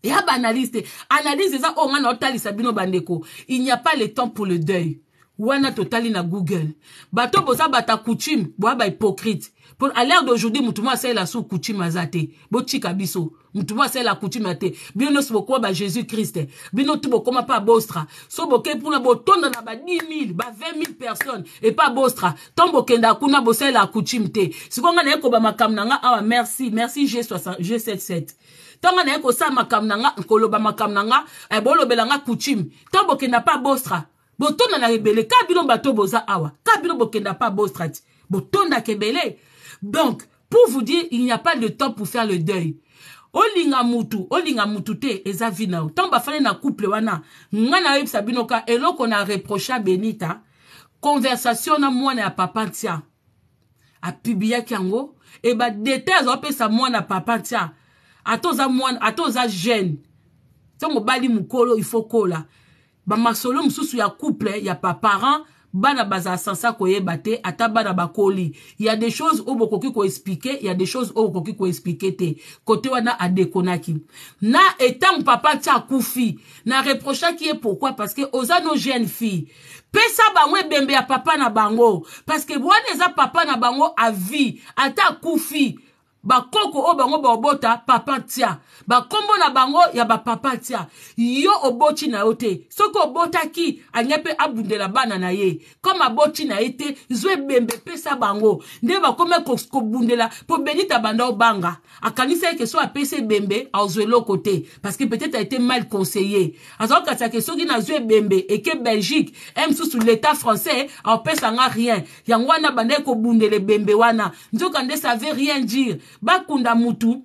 ya baanalyste analyse eza oyo ngai naotalisa bino bandeko il n'y a pas le temps pour le deuil wana totali na google bato boza bata coutume boya hypocrite pour à l'heure d'aujourd'hui moutouma se la sou coutume azate Bo botika biso motu moko la coutume azate bino nyonso bokoma ba jésus christ bino tu ma pa bostra so bokei bo botonda na ba 10 000 ba 20 000 personnes pas bostra ntan bokenda kuna la coutume te sikoyo ngai ba ma na nga awa merci merci g 67 ntonga na ye kosala makambo na nga koloba makambo na nga eh, bolobela nga coutume ntango bokenda mpa bostra botonda na ebele ka bino bato boza awa ka bino bokenda mpa bostra ti botondaka ebele donc pour vous dire il n'y a pas de temps pour faire le deuil olinga mutu olinga mutu te eza vi na yo ntango bafali na couple wana nga nayoyebisa bino ka eloko na reproche benita conversation na mwana ya papa ntia apibiaki yango e badete azopesa mwana papa ntia ata oza mwana ata oza jeune ntango obali mokolo ifo kola bamasolo mosusu ya couple ya baparent bana bazala sansa koyeba te ata bana bakoli ya des choses oyo bokoki koexplike ya des choses oyo bokoki koexplike te kote wana adekonaki na etango papa ti akufi na reprochaki ye pourkui parce que oza no jeune fille pesa bango ebembe ya papa na bango parce que wana eza papa na bango avi ata akufi bakoko oyo bango baobota papa ntia bakombo na bango ya bapapa ntia yo oboti na yo te soki obotaki alingi mpe abundela bana na ye kome aboti na ye te zwa ebembe epesa bango nde bakomi kobundela mpo benita banda obanga akangisa eke so apesa ebembe azwa eloko te parceke peut-être aete mal conseiller azalokatisa ke soki nazwa ebembe eke belgique e mosusu l'état français aopesanga rien yango wana bandai kobundela ebembe wana nzoka nde savait rien dire bakunda mutu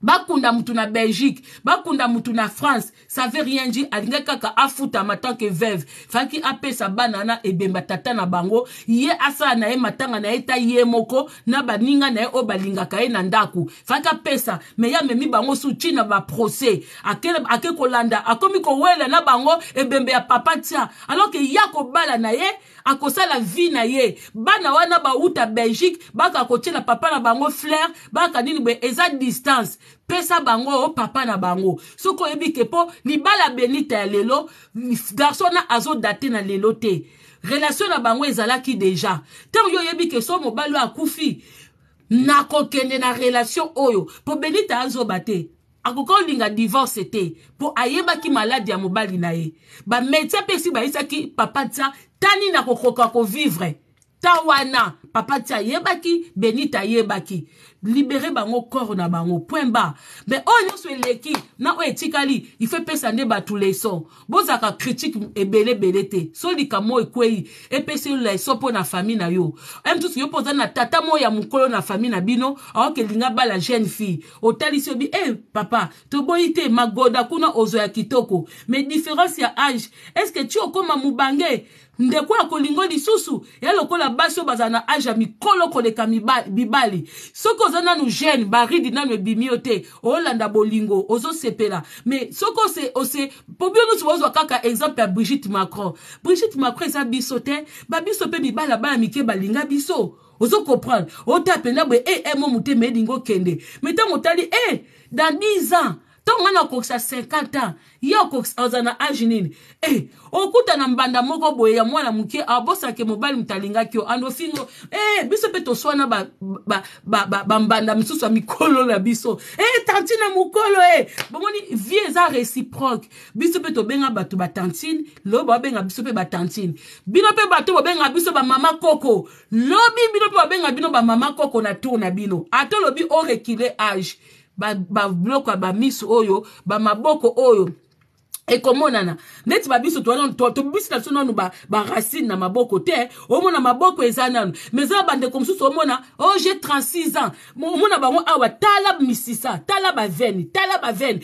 bakunda mutu na belgique bakunda mutu na france ça veut rien dire alingi kaka afutama tanke veve faki apesa bana na ebemba tata na bango ye asala na ye matanga na ye ta ye moko na baninga na ye oyo balingaka ye na ndako faki apesa me ye amemi bango su ti na baprocès ake, ake kolanda akomi kowela na bango ebembe ya papa tia alors ke ya kobala na ye akosala vie na ye bana wana bauta belgique baka kotiela papa na bango flair baka nini boye eza distance pesa bango o oh, papa na bango soki oyebi ke mpo libala benita ya lelo garso na azodate na lelo te relation na bango ezalaki deja ntango yo oyebi ke so mobali oyo akufi nakokende na relation oyo mpo benita azoba te akoki olinga divorce te mpo ayebaki maladi ya mobali na ye bamédecin mpe esi bayisaki papa tia tani nakokoka kovivre ta wana papa ti ayebaki benita ayebaki libere bango corps na bango point ba me oyo nyonso eleki na oyo etikali ife epesa nde bato leson bozalaka critique ebelebele te so likama ekwei epesi yo leson mpo na famille na yo mtusu yo mpo oza na tata moko ya mokolo na famille na bino aoke elinga bala jeune fille otalisi yo bi e eh, hey, papa toboyi te magoda kuna ozwa ya kitoko me différence ya age estce tu okóma mobange ndeko ya kolingo lisusu ya lokola basi oyo bazala na age ya mikolo koleka bibali soki oza nanu gene baridi nanu ebimi yo te oolanda bolingo ozosepela me soki ose, ose po bino nyonso bozwa kaka exemple ya brigitte macron brigitte macron eza biso te babiso mpe mibali abala mike balinga biso ozokomprendre ota penda boye e eh, eh, mo motema elingi okende me ntango otali e eh, dans 10 ans ntango ngana okokisa 50 ans ye oza na age nini e okuta na mbanda moko boye ya mwana moke abosake mobali moto alingaki yo andofingo e eh, biso mpe toswana bambanda misusu ya mikolo na biso e tantine ya mokolo e bomoni vie eza réciproque biso mpe tobenga bato batantine lobi babenga biso mpe batantine bino mpe bato bobenga biso bamama koko lobi bino mpe babenga bino bamama koko na tour na bino ata olobi orekile age babiloko ba ya bamisu oyo bamaboko oyo ekomonana ndeti babiso tobiso na biso nanu baracine ba na maboko te omona maboko eza nanu ma eza bandeko mosusu omona o oh, je 36 ans omona bango awa tala misisa tala bavene tala bavene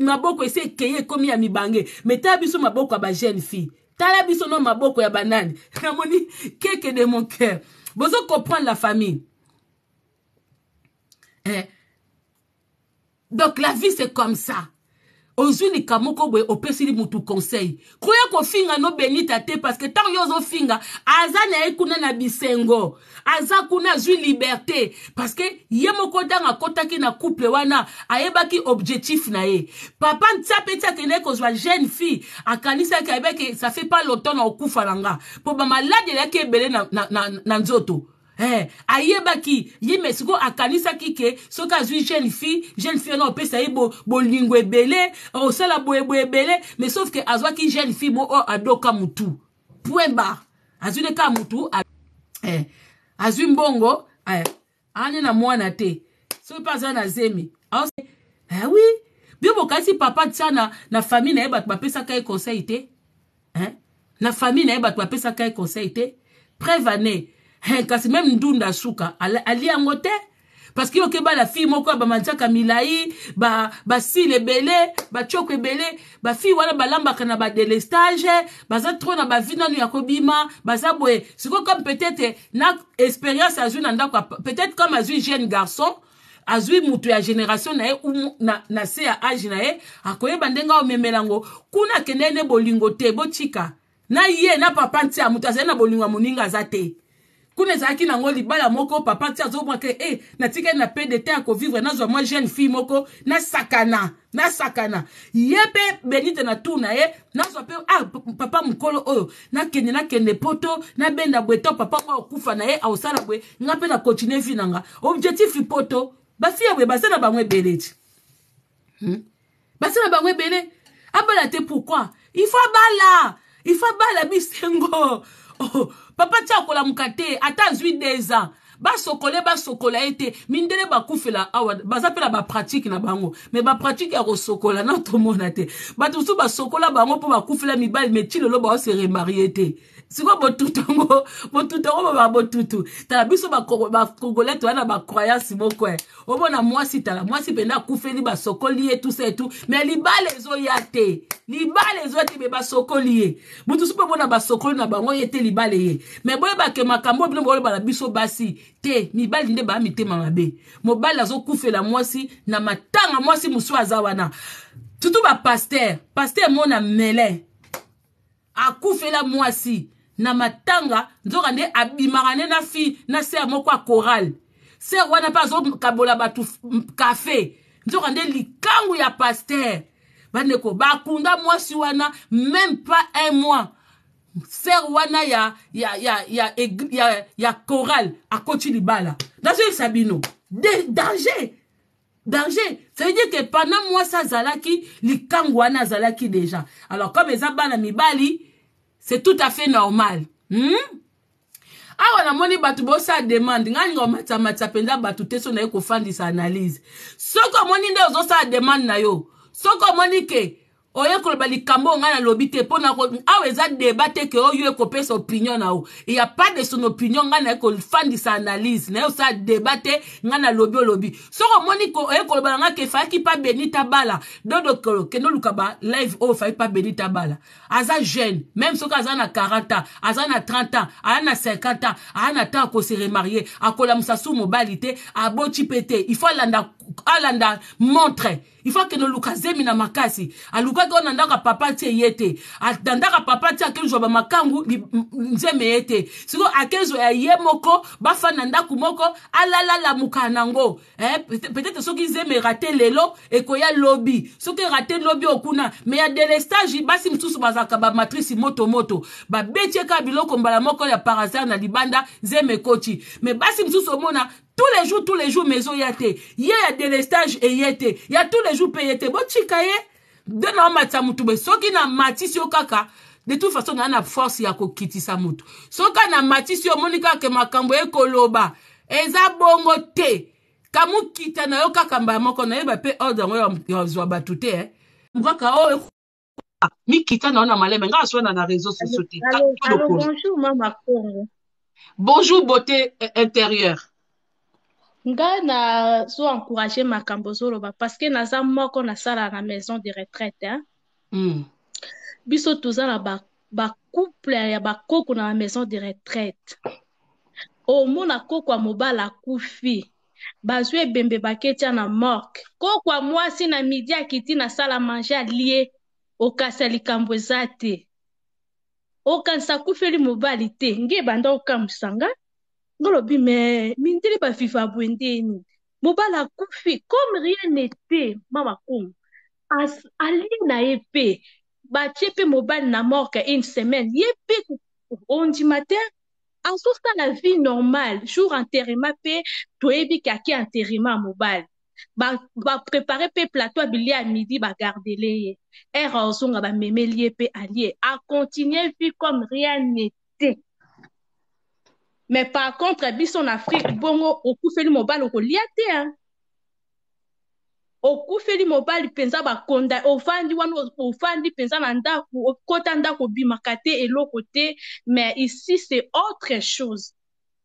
maboko esi ekeye ekomi ya mibange me tala biso maboko ya bajeune fille tala biso no maboko ya banani namoni keke de mon cœur bozo comprendre la famille eh. donc la vie c'est comme ça ozwi likambo moko boye opesili motu conseil koya kofinga nobenita te parceke ntango yo ozofinga aza na ye kuna na bisengo aza kuna azwi liberté parceke ye moko ntango akɔtaki na couple wana ayebaki objectif na ye papa ntia mpe ti akende ye kozwa jeune fille akanisaki ayebaki ça fait pas longtemps na okufa na nga mpo bamaladi elaki ebele na, na, na, na nzoto eh, ayebaki ye me sikoyo akanisaki ke soki azwi jeune fille jeune fille wana opesa ye bolingo bo ebele osala boyebo ebele mais sauf ke azwaki jeune fille mo oyo oh, adoka mutu point bar azwi ne kaka mutu eh, azwi mbongo eh, ane na mwana te soki mpe aza na zemi aos eh, oui bie bokanisi papa tia na, na famille na ye bato bapesaka ye conseil te eh? na famille na ye bato bapesaka ye conseil te preuve ane Eh, kasi meme ndunda suka ali yango te parce que oke bala fille moko ya bamanzaka milai basile ba ebele batioko ebele bafille wana balambaka na badelestage baza tro na bavi nanu ya kobima baza boye sikoyo comme peut-être na expérience azwi na ndako peut-être comme azwi jeune garçon azwi moto ya génération na ye na, na se ya age na ye akoyeba ndenge aomemelango kuna akende ye ne bolingo te botika na ye na papa ntia moto azali na bolingo ya moninga aza te kuna ezalaki nango libala moko papa ti azobwaka e eh, natikali na pe de temps ya kovivre nazwa mwa jeune fille moko nasakana nasakana ye mpe benite na tour na ye nazwa mpe ah, papa mokolo oyo nakende nakende poto nabenda boye to papa ngo akufa na ye aosala boye nga mpe nakontinue vi na nga objectif poto bafi ya boye baza na bango ebele ti hmm? baza na bango ebele abala te pourquoi il faut abala il faut abala bisengo oh. papa ti akolamuka te ata azwi deux ans basokole basokola ye te mindele bakufela awa baza mpe na bapratike na bango me bapratike ya kosokola na tomona te bato mosusu basokola bango mpo bakufela mibali me ti lelo baose remarie te sikoyo botutu ngo botutu yango boba botutu tala biso bakongolete wana bacroyance moko e eh. omona mwasi tala mwasi mpenda akufeli basokoli ye tusa etu me libala ezoya te libala ezoya te me basokoli ye motu so mpe omona basokoli na bango ye te libala ye me boyebake makambo bino boolobana biso basi te mibali nde baa mitema mabe mobali azokufela mwasi na matanga mwasi mosusu aza wana tutu bapaster paster mona mele akufela mwasi na matanga nzoka nde abimaka nde na fi na ser moko ya korale ser wana mpe azokabola bato kafe nzoka nde likangu ya paster bandeko bakunda mwasi wana meme pas un mois ser wana ya, ya, ya, ya, ya, ya korale akoti libala nazoyebisa bino danger danger ça veut dire que pendant mwasi azalaki likangu wana azalaki déjà alors comme eza bana mibali c'est tout à fait normal hmm? awa namoni bato bosala demande ngai ninga omatiamatisa mpenza bato te so naye kofandisa analyse soki omoni nde ozosala demande na yo soki omoni ke oye koloba likambo ngai nalobi te mpo na awa eza deba te ke oyo ekopesa opinion na yo ya pas de son opinion ngai naye kofandisa analyse naye osala deba te ngai nalobi olobi soki omoni oye koloba na ngai ke efalaki mpa benita bala dodokolo kende oluka ba live oyo efalaki mpa benita bala aza jeune même soki aza na 40 ans aza na 30 ans aza na 50 ans aza na temps akose remarie akolamusa su mobali te aboti mpe te il faut alanda alanda montre ifakende luka zemi na makasi alukaki oyo na ndako papa tie ye te na ndako papa tie akezwa bamakangu nzeme ye te sikoyo akezwa ya ye moko bafa na ndako moko alalalamuka nango eh, peut-être soki nzeme erate lelo ekoya lobi soki erate lobi okuna me ya delestage basi mosusu bazalaka bamatrice motomoto babetie kaka biloko mbala moko ya parasere na libanda nzeme ekoti me basi mosusu omona tous les jours tous les jours maison Yé te ye ya délestage Il Y a tous les jours payé. Bon, tu botika ye nde na soki na matisio kaka de toute façon on a force ya kokitisa motu soki na mati yo Monica que makambo ekoloba eza bongo te kita na yo kaka mba moko nayeba mpe ordre yango yazwa bato te eh? mpaka oyo mikita na yo na malebe ngai aswana na réseau maman te bonjour beauté euh, intérieure ngai nazo ma makambo ozoloba parceke naza moko sala na maison de retraite hein? Mm. biso toza la bacouple ba ya bakoko na maison de retraite omona koko ya mobala akufi bazwi ebembe baketia na morke koko ya mwasi na midi akiti na sala mange alie kasali likambo eza te okanisa akufeli mobali te nge ebanda kokamwisanga ngolobime ba fifa bwendeni mobala koufi, comme rien n'était as ali na ye ba chepe mobal na morke une semaine on di matin, te la vie normale jour enterrema pe toyebi kaki kaki enterrema mobile, ba bah, bah, préparer pe plateau à bilia à midi bah, les, ye ere ozonga bamemeli pe allier, a continuer vie comme rien n'était mais par contre biso son afrique bongo okufeli mobali au te hein? okufeli mobali mpenza au ofandi pensa ofandi mpenza na nanda okota bi il et l'autre côté mais ici c'est autre chose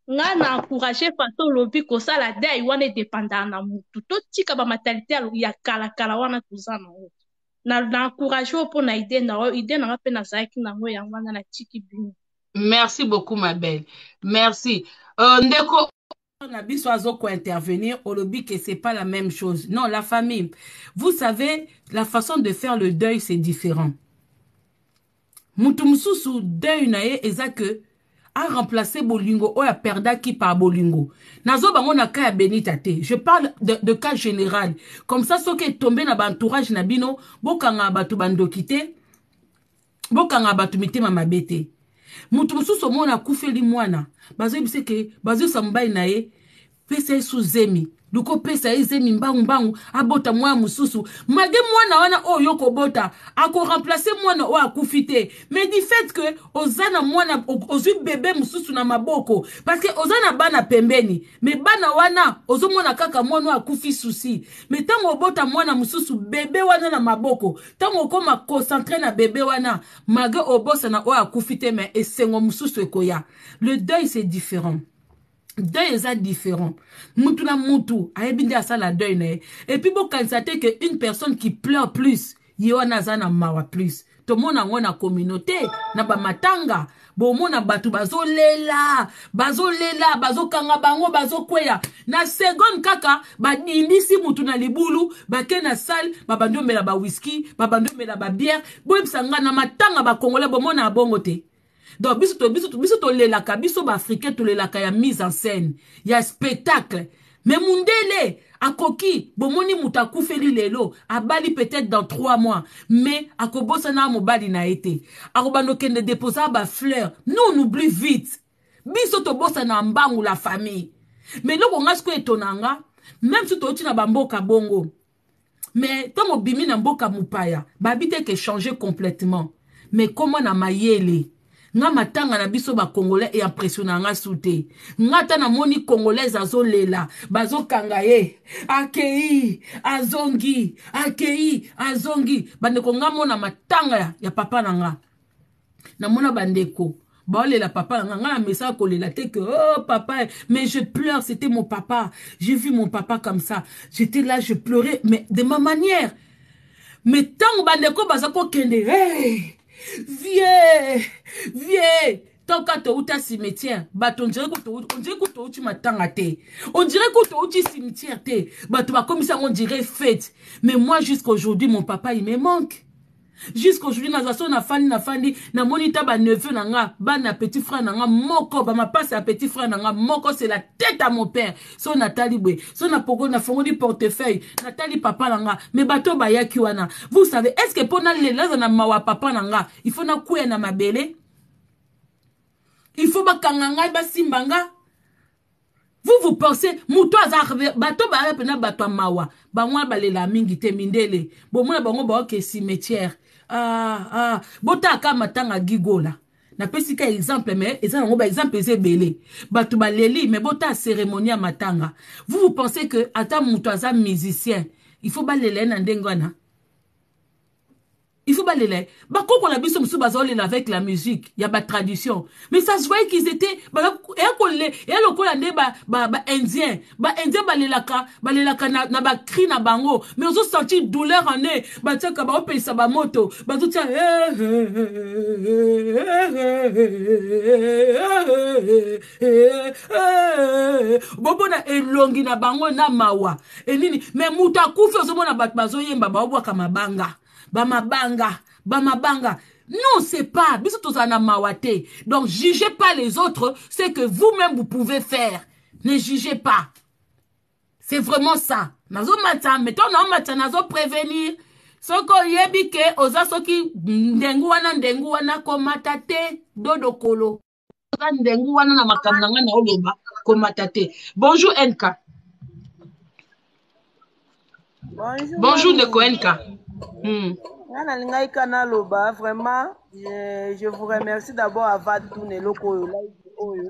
ngai na encourage fato olobi kosala dai wana edepandaka na motu totika bamatalité ya kala wana toza nango na encourage n'a, il na ide na yo na nga na nazalaki nango n'a, merci beaucoup ma belle merci euh, ndeko na biso azokointervenir olobi que c'est pas la même chose non la famille vous savez la façon de faire le deuil c'est différent motu mosusu deuil na ye eza ke aremplace bolingo oyo aperdaki par bolingo nazo bango na ka ya benita te je parle de, de cas général comme ça soki etombe na baentourage na bino bokanga bato bandoki te bokanga bato mitema mabe te moto mosusu omona akufeli mwana bazoyebisa eke bazoyebisa mobali na ye pesa ye so zemi luka opesa ye zemi mbangumbangu abota mwana mosusu malgre mwana wana oyo okobota akoremplace mwana oyo akufi te mais du fait ke oza na mwana ozwi bebe mosusu na maboko parceke oza na bana pembeni mais bana wana ozomona kaka mwana oyo akufi susi mais ntango obota mwana mosusu bebe wana na maboko ntango okóma concentre na bebe wana malgre obosana oyo akufi te mais esengo mosusu ekoya le deuil c'est différent deuil eza différent mutu na mutu ayebi nde asala deuil na ye epuis bokanisa te ke une personne qui pleure plus ye wana aza na mawa plus tomona yango na communauté na bamatanga bomona bato bazolela bazolela bazokanga bango bazokweya na segonde kaka badindisi motu na libulu bake na sale babandi omela bawiski babandi omela babiere boyebisa ngai na matanga bakongola bomona ya bongo te donc biso biso tolelaka biso baafricain tolelaka ya mise en scène ya spectacle me mundele akoki bomoni moto akufeli lelo abali peut-être dans trois mois mais akobosana mobali na ye te akobanda okende deposa bafleur nous on oublie vite biso tobosana mbangu la famille mais eloko nga sikoyo etonanga même so touti na bamboka bongo mais ntango obimi na mboka mopaya babi te ke changer complètement mais koma na mayele nga matanga na biso ba congolais et na nga su na moni ata namoni congolaise Bazo kanga ye akei azongi akei azongi bandeko nga mona matanga ya papa na nga namona bandeko la papa nanga nga nga na mesa kolela te que oh papa mais je pleure c'était mon papa j'ai vu mon papa comme ça j'étais là je pleurais mais de ma manière mais tant bandeko baza kende hey! Viens, viens. toka t'as cimetière bah, dirait que on t'es, on dirait que tu te tu t'es, bah cimetière te comme ça on dirait fête. mais moi jusqu'aujourd'hui mon papa il me manque jusqu aujourd'hui nazasoo nafandi nafandi namoni ta baneveu na nga bana ya petit frère na nga moko bamapasi ya petit frère na nga moko c'est la tête ya mon père so natali boye so napoko nafongoli portefeuille natali papa na nga me bato oyo bayaki wana vous savez est ce que mpo nalela aza na mawa papa na nga il faut nakweya na mabele il faut bakanga ngai basimba nga vous pensez moto aza bato ba repena bato ya mawa bamwana balela mingi te mindele bomona bango ok cimetière ah, ah. ka matanga gigola si ka exemple me eza nango exemple Batou ebele bato mais me bota cérémonie matanga vous vous pensez que ata moto musicien il faut balela ye na ndenge il faut balela ye bakoko na biso mosusu bazaolela avec la musique ya batradition mais ça se voyait qu'ils étaient eya lokola nde baindien baindien balelaka balelaka na bacri na bango mais ozosentir douleur ane batiaka baopelisa bamoto bazotia bomona elongi na bango na mawa enini mais moto akufi ozomona bato bazoyemba baobwaka mabanga bama banga. non c'est pas biso tozala na mawate. donc jugez pas les autres ce que vous-même vous pouvez faire ne jugez pas c'est vraiment ça nazomata meto n'a nazoprévenir prévenir. Soko yebike, oza soki ndengu wana ndengu wana komatate. Dodo dodokolo oza ndengu wana na makam na na oloba Komatate. bonjour nk bonjour, bonjour Enka. nk Hmm. nga nalingai ka naloba vraiment eh, je vous remercie d'abord avant tout na eloko oyo live oyo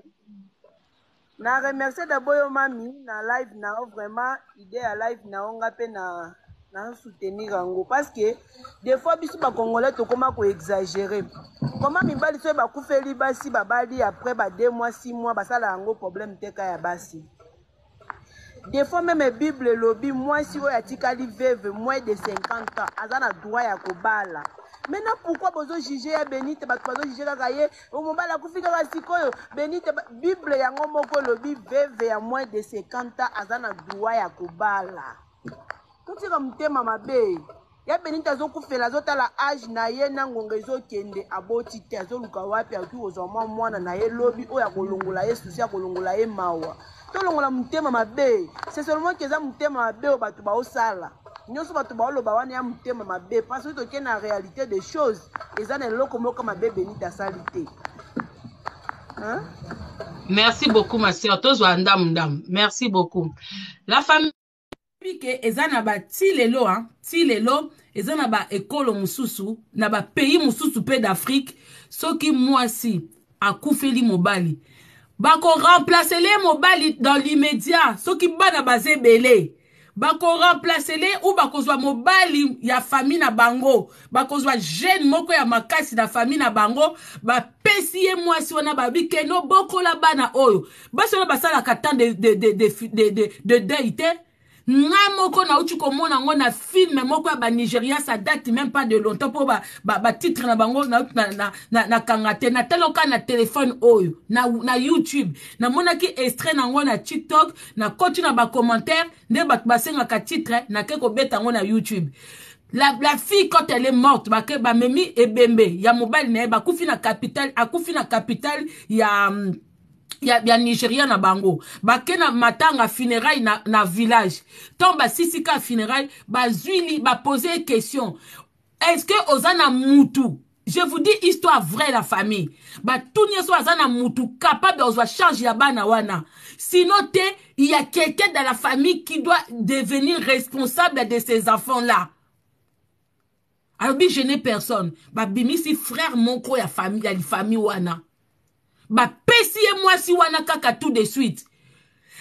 na remercie d'abord yo mami na live na yo vraiment idée ya live na yo nga mpe na nasoutenir yango parce que des fois biso bacongolais tokóma koexagere koma mibali soki bakufeli basi babali après ba deux mois six mois basala yango problème te ka ya basi des fois meme bible elobi mwasi oyo atikali veve moins de 50 ans aza na droit ya kobala maintenant pourquoi bozojuge ye beni te bato bazojuge kaka ye omobali akufi kaka sikoyo beni te bible yango moko elobi veve ya moins de 50 ans aza na droit ya kobala totika motema mabe ya beni te azokufela azotala age na ye na ngonga ezokende aboti te azoluka wapi akoki kozwa mwa mwana na ye lobi oyo akolongola ye susi akolongola ye mawa tolongola motema mabe c'est seulement ke eza motema mabe oyo bato baosala nyonso bato baoloba wana ya motema mabe parce soki tokei na réalité des choses eza na eloko moko mabe benite asali te merci beaucoup ma sœur tozwa ndamu ndamu merci beaucoup la famille ke eza na bati lelo hein? ti lelo eza na baekolo mosusu na bapeyi mosusu mpe d'afrike soki mwasi akufeli mobali bakoremplacele mobali dans l'immédiat soki bana baza ebele bakoremplacele ou bakozwa mobali ya fami na bango bakozwa jeune moko ya makasi na fami na bango bapesi ye mwasi wana babi keno bokola bana oyo basi wana basalaka temps de, de, de, de, de, de, de, de deuil te ngai moko nauti komona yango na filme moko ya banigeria sa date même pas de longtemps mpo batitre ba, ba na bango nakanga te natala kaka na telefone oyo na, na youtube namonaki extrait na yango na tiktok nakoti na bacommentaire nde bato basengaka titre nake kobeta yango na youtube la, la fille quand elle est morte bake bamemi ebembe ya mobali na ye bakufi na capitale akufi na capitale ya um, ya, ya nigeria na bango bake na matanga funéraille na, na village ntango basisi ka funéraille bazwili bapose question est-ce que oza na mutu je vous dis histoire vraie la famille batuni nyonso aza na mutu capable ozwa charge ya bana wana sinon te il y a quelqu'un dans la famille qui doit devenir responsable de ces enfants là alobi je n'ai personne babimisi frère moko ya famille ya lifamille wana bapesi ye mwasi wana kaka tout de suite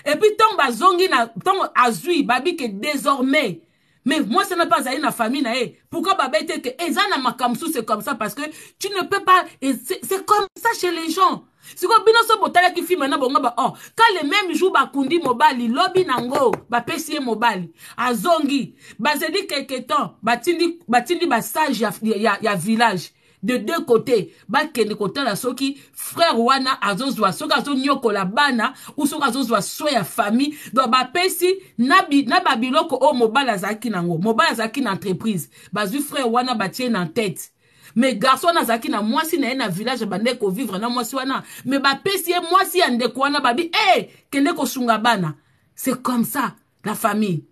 epuis ntongo bazongi na ntongo azwi babi ke désormais mais moi ça n'a pas allé na famille na ye pourquoi babete ke eza na makambo mosusu c'est comme ça parce que tu ne peux pas c'est comme ça chez les gens sikoyo bino so botalaki filme na bongo ba oh ka le même jour bakundi mobali lobi nango bapesi ye mobali azongi bazeli keke temps batindi basage ya, ya, ya village de deux côtés bakende kotala soki frère wana azozwa soki azonyokola bana ou soki azozwa so ya famille donc bapesi na, bi, na babiloko oyo mobali azalaki nango mobali azalaki na entreprise bazwi frère wana batie na tête me garso wana azalaki na mwasi na ye na village bandeki kovivre na mwasi wana me bapesi ye mwasi ya ndeko wana babi e eh, hey, kende kosunga bana c'est comme ça la famille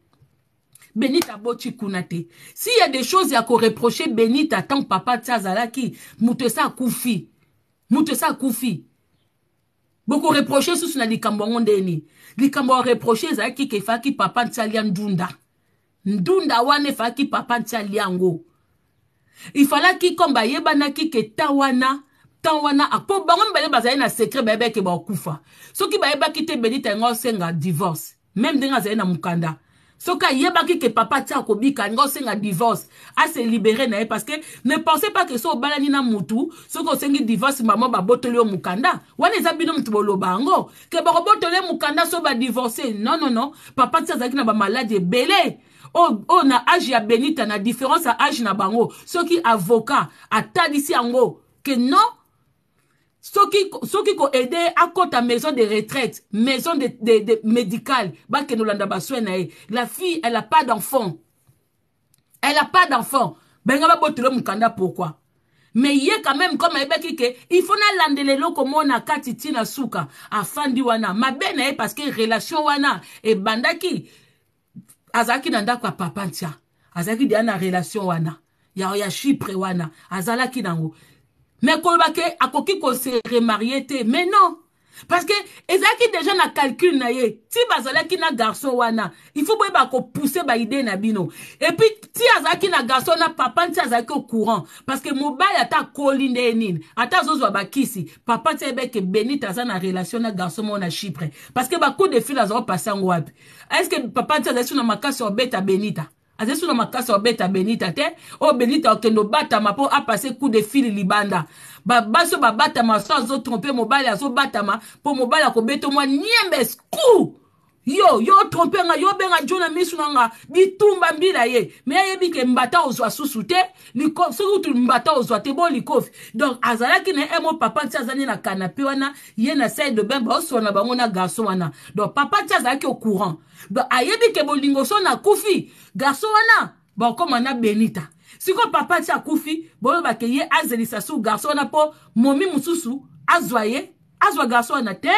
Bénit aboti kuna te. S'il y a des choses à reprocher Bénit tant papa tazalaki, mutesa kufi. Mutesa kufi. Boko reprocher sous na likambo ngondeni. Likambo reprocher zaki ke faki papa tsalia ndunda. Ndunda wane faki papa tsalia ngo. Ifalaki comme bayebanaki ke tawana ntan wana mpo bango mibale bazali na sekret bayebaki bakokufa soki bayebaki te benita yango asenga divorce meme ndenge azali na mokanda soki ayebaki ke papa ti akobika alingi osenga divorce aselibere na ye parce que ne pense pas ke so obalani na mutu soki osengi divorce mamo babotoli yo mokanda wana eza bino motu boloba yango ke bakobotoli ye mokanda so badivorce non non non papa ti azalaki na bamaladi ebele oyo na age ya benita na différence ya age na bango soki avocat atadisi yango ke non soki soki koaide akɔta maison de retraite maison de, de, de médicale bakende olanda baswin na ye la fille elle a pas d'enfant elle a pas d'enfant benga babotole mokanda pourquoi me ye quand même comme ayebaki ke il faut nalandela eloko moko na kati ntina suka afandi wana mabe na ye parce que relation wana ebandaki azalaki na ndako ya papa ntia azalaki deya na relation wana ya, ya chypre wana azalaki nango me koloba ke akoki kose remarie te mais non parce que ezalaki déjà na calcul na ye ti bazalaki na garçon wana il faut boyeba kopousse baide na bino epuis ti azalaki na garçon na papa nti azalaki au courant parce que mobali ata akoli nde ye nini ata azozwa bakisi papa ti ayebeke benite aza na relation na garçon moko na chypre parce que bacoup de fil azalopasa yango wapi est ce que papa nti azalaki so na makasi obeta benita azali so na makasi obeta benita te oyo oh, benita okende obatama mpo apase coup de file libanda babasi oyo babatama so azotrompe mobali azobatama mpo mobali akobeta mwa niembe scour yo yo otrompe nga yo obenga jo na misu na nga bitumba mbila ye me ayebi ke mbata ozwa susu te soki utu mbata ozwa te bo likofi donc azalaki na emo eh, papa nti aza nde na kanape wana ye na saide de bain baosola na bango na garso wana donc papa nti azalaki au courant donc ayebi ke bolingo so nakufi garso wana bakoma na benita sikoyo papa ti akufi boyoba ke ye azelisa so garso wana mpo momi mosusu azwa ye azwa garso wana te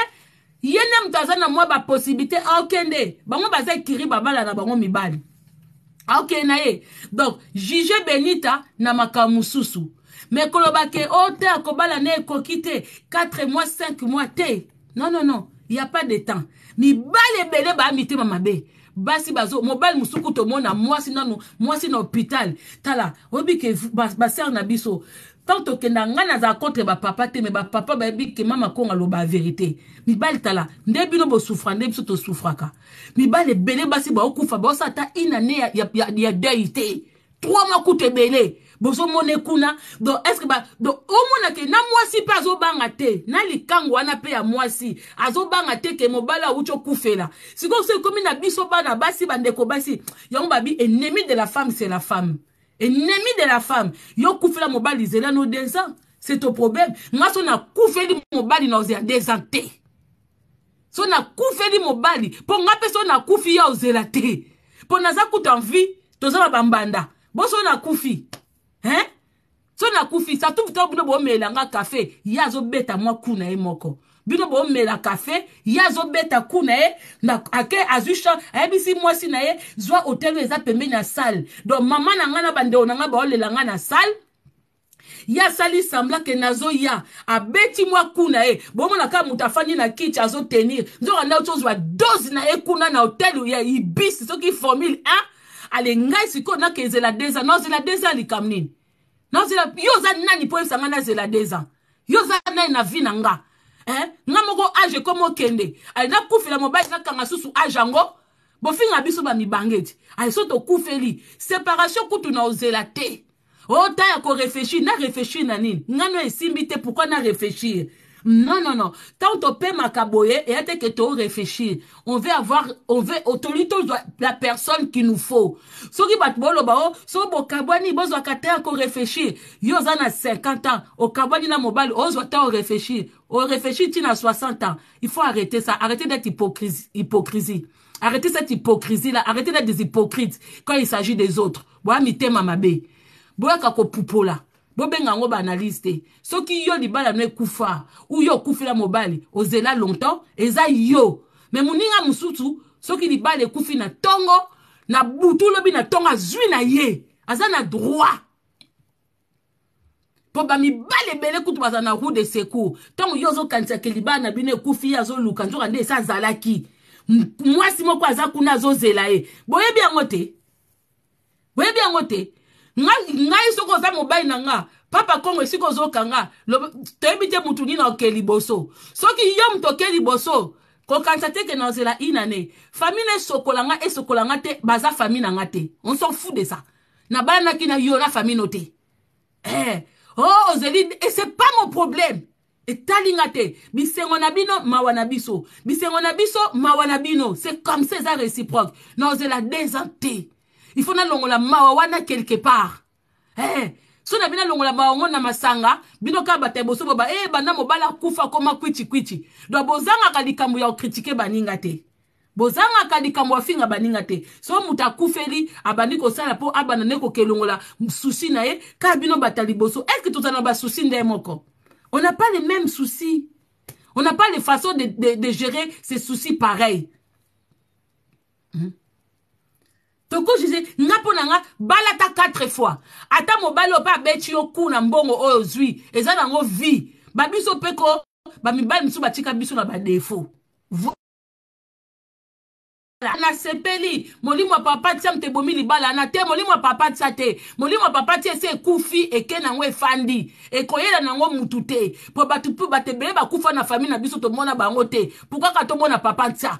ye nde moto aza na mwa baposibilité aokende bango baza ekiri babala na bango mibali aokende na ye donc juge benita na makambo mosusu me koloba ke o te akobala na ekoki te 4 mois 5 mois te non non non y a pas de temps mibali ebele baa mitema mabe basi bazo mobali mosuku tomona mwasi nanu mwasi na hôpital tala oyebi ke basere na biso tant tokenda ngai nazala contre bapapa te me bapapa bayebi ke mama kongo aloba verité mibali tala nde bino bosufra nde biso tosufraka mibali ebele basi baokufa baosala ata ina ne ya, ya, ya, ya dei te trois mois kuta ebele bozomona kuna don estce don omona ke na mwasi mpe azobanga te na likango wana mpe ya mwasi azobanga te ke mobali awuti okufela sikoyo so ekomi na biso bana basi bandeko basi yango babi ennemi de la femme c'est la femme ennemi de la femme yo okufela mobali zela no deux ans c'est to problème nga so nakufeli mobali na ozela deux ans te so nakufeli mobali mpo nga mpe so nakufi ya ozela te mpo naza kuta mvi toza na bambanda boso nakufi hein? so nakufi satufu to bino boomela nga kafe ye azobeta mwa ku na ye moko bino boomela kafe ye azobeta ku na ye ake azwi chambre ayebisi mwasi na ye zwa hotelo eza pembeni ya sale donc mama na ngai na bandeko na ngai baolela ngai na sale ye asali sembla ke nazoya abeti mwa ku na ye bomona kaka moto afandi na kitche azotenir nzoka ndako tozwa dose na ye kuna na hotel ya ibisi soki formule 1 ale ngai sikoyo nakezela dez ans nazela dez ans likambo nini nazela yo oza nani mpo oyebisa ngai nazela dez ans yo oza nani na vi na nga eh? nga moko age ekoma okende ale nakufela mobali nakanga susu age yango bofinga biso bamibange ti ale so tokufeli séparation kutu na ozela te otaya oh, koreflechir na reflechir na nini ngano esimbi te pourkui na reflechir Non, non, non. Tant on paie Makaboye, et à que tu réfléchir. On veut avoir, on veut, autolito, la personne qu'il nous faut. Soki batbolo bao, so bo kabwani, bo zwa katea ko réfléchir. Yo zana 50 ans, o Kabani na mobile, o zwa ta réfléchir. O réfléchit, tu as 60 ans. Il faut arrêter ça. Arrêter d'être hypocrisie. hypocrisie. Arrêtez cette hypocrisie-là. Arrêtez d'être des hypocrites quand il s'agit des autres. Boya mite mamabe. boa kako pupo là. bobenga yango baanalyse te soki yo libala no ekufa u yo okufela mobali ozela longtemps eza yo me moninga mosusu soki libala ekufi na ntongo na butu lobi na ntongo azwi na ye aza na droit mpo bamibali ebele kutu baza na rue de secour ntango yo ozokanisaka libala na bino ekufi ye azoluka nzoka nde ese azalaki mwasi moko aza kuna azozela ye boyebi yango te boyebi yango te ngai soki oza mobali na nga papa kongo esika ozokanga toyebi te mutu nini oke liboso soki yo moto oke liboso kokanisa te ke na ozela inane fami na esokola nga esokola nga te baza fami na nga te on s'en fout de ça nabalanaki na yo na fami no te eh. oh ozeli e c'est pas mon problème etali nga te bisengo na bino mawa na biso bisengo na biso mawa na bino c'est comme ça eza réciproque na ozela deux ans te il faut nalongola mawa wana quelque part hey, eh, so na bino alongola bawango na masanga bino kaka bato ya boso boba e eh, banda mobala kufa koma kwitikwiti do bozangaka likambo ya okritike baninga te bozangaka likambo afinga baninga te so moto akufeli abandi kosala mpo abanda nde koke elongola susi na ye kaka bino bato ya liboso estce tozala na basusi nde moko on n'a pas les mêmes soucis on n'a pas les façons de, de, de gérer ces soucis pareils hmm? tokokisise nga mpo na nga bala ata quatre fois ata mobali oyo mpe abeti yo kuna mbongo oyo ozwi eza nango vie babiso mpe ko bamibali mosusu batika biso na badefo nasepeli molimo ya papa tia mte ebomi libala na te molimo ya papa tia te molimo ya papa tia esi ekufi eke nango efandi ekoyela nango mutu te mpo bato mpe bato ebele bakufa na fami na biso tomona bango te mpo kaka tomona papa ntia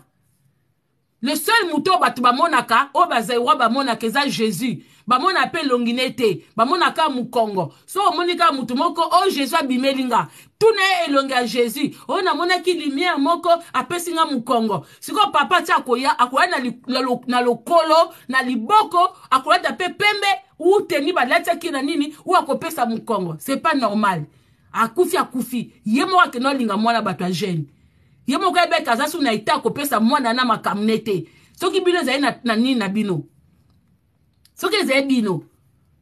le seul moto oyo bato bamonaka oyo bazairoi bamonaka eza jésus bamona mpe elongi na ye te bamonaka mokongo so omoni kaka motu moko oyo jésus abimeli nga tuna ye elongi ya jésus oyo namonaki limiere moko apesi nga mokongo sikoyo papa ti akoya akoya na, li, na, lo, na lokolo na liboko akolata mpe pembe uteni balatiaki na nini u akopesa mokongo c'est pas normal akufi akufi ye moko akende olinga mwana bato ya jeune ye moko ayebeka aza soki na eta akopesa mwana na makambo ne te soki bino ezali na nini na bino soki ezali bino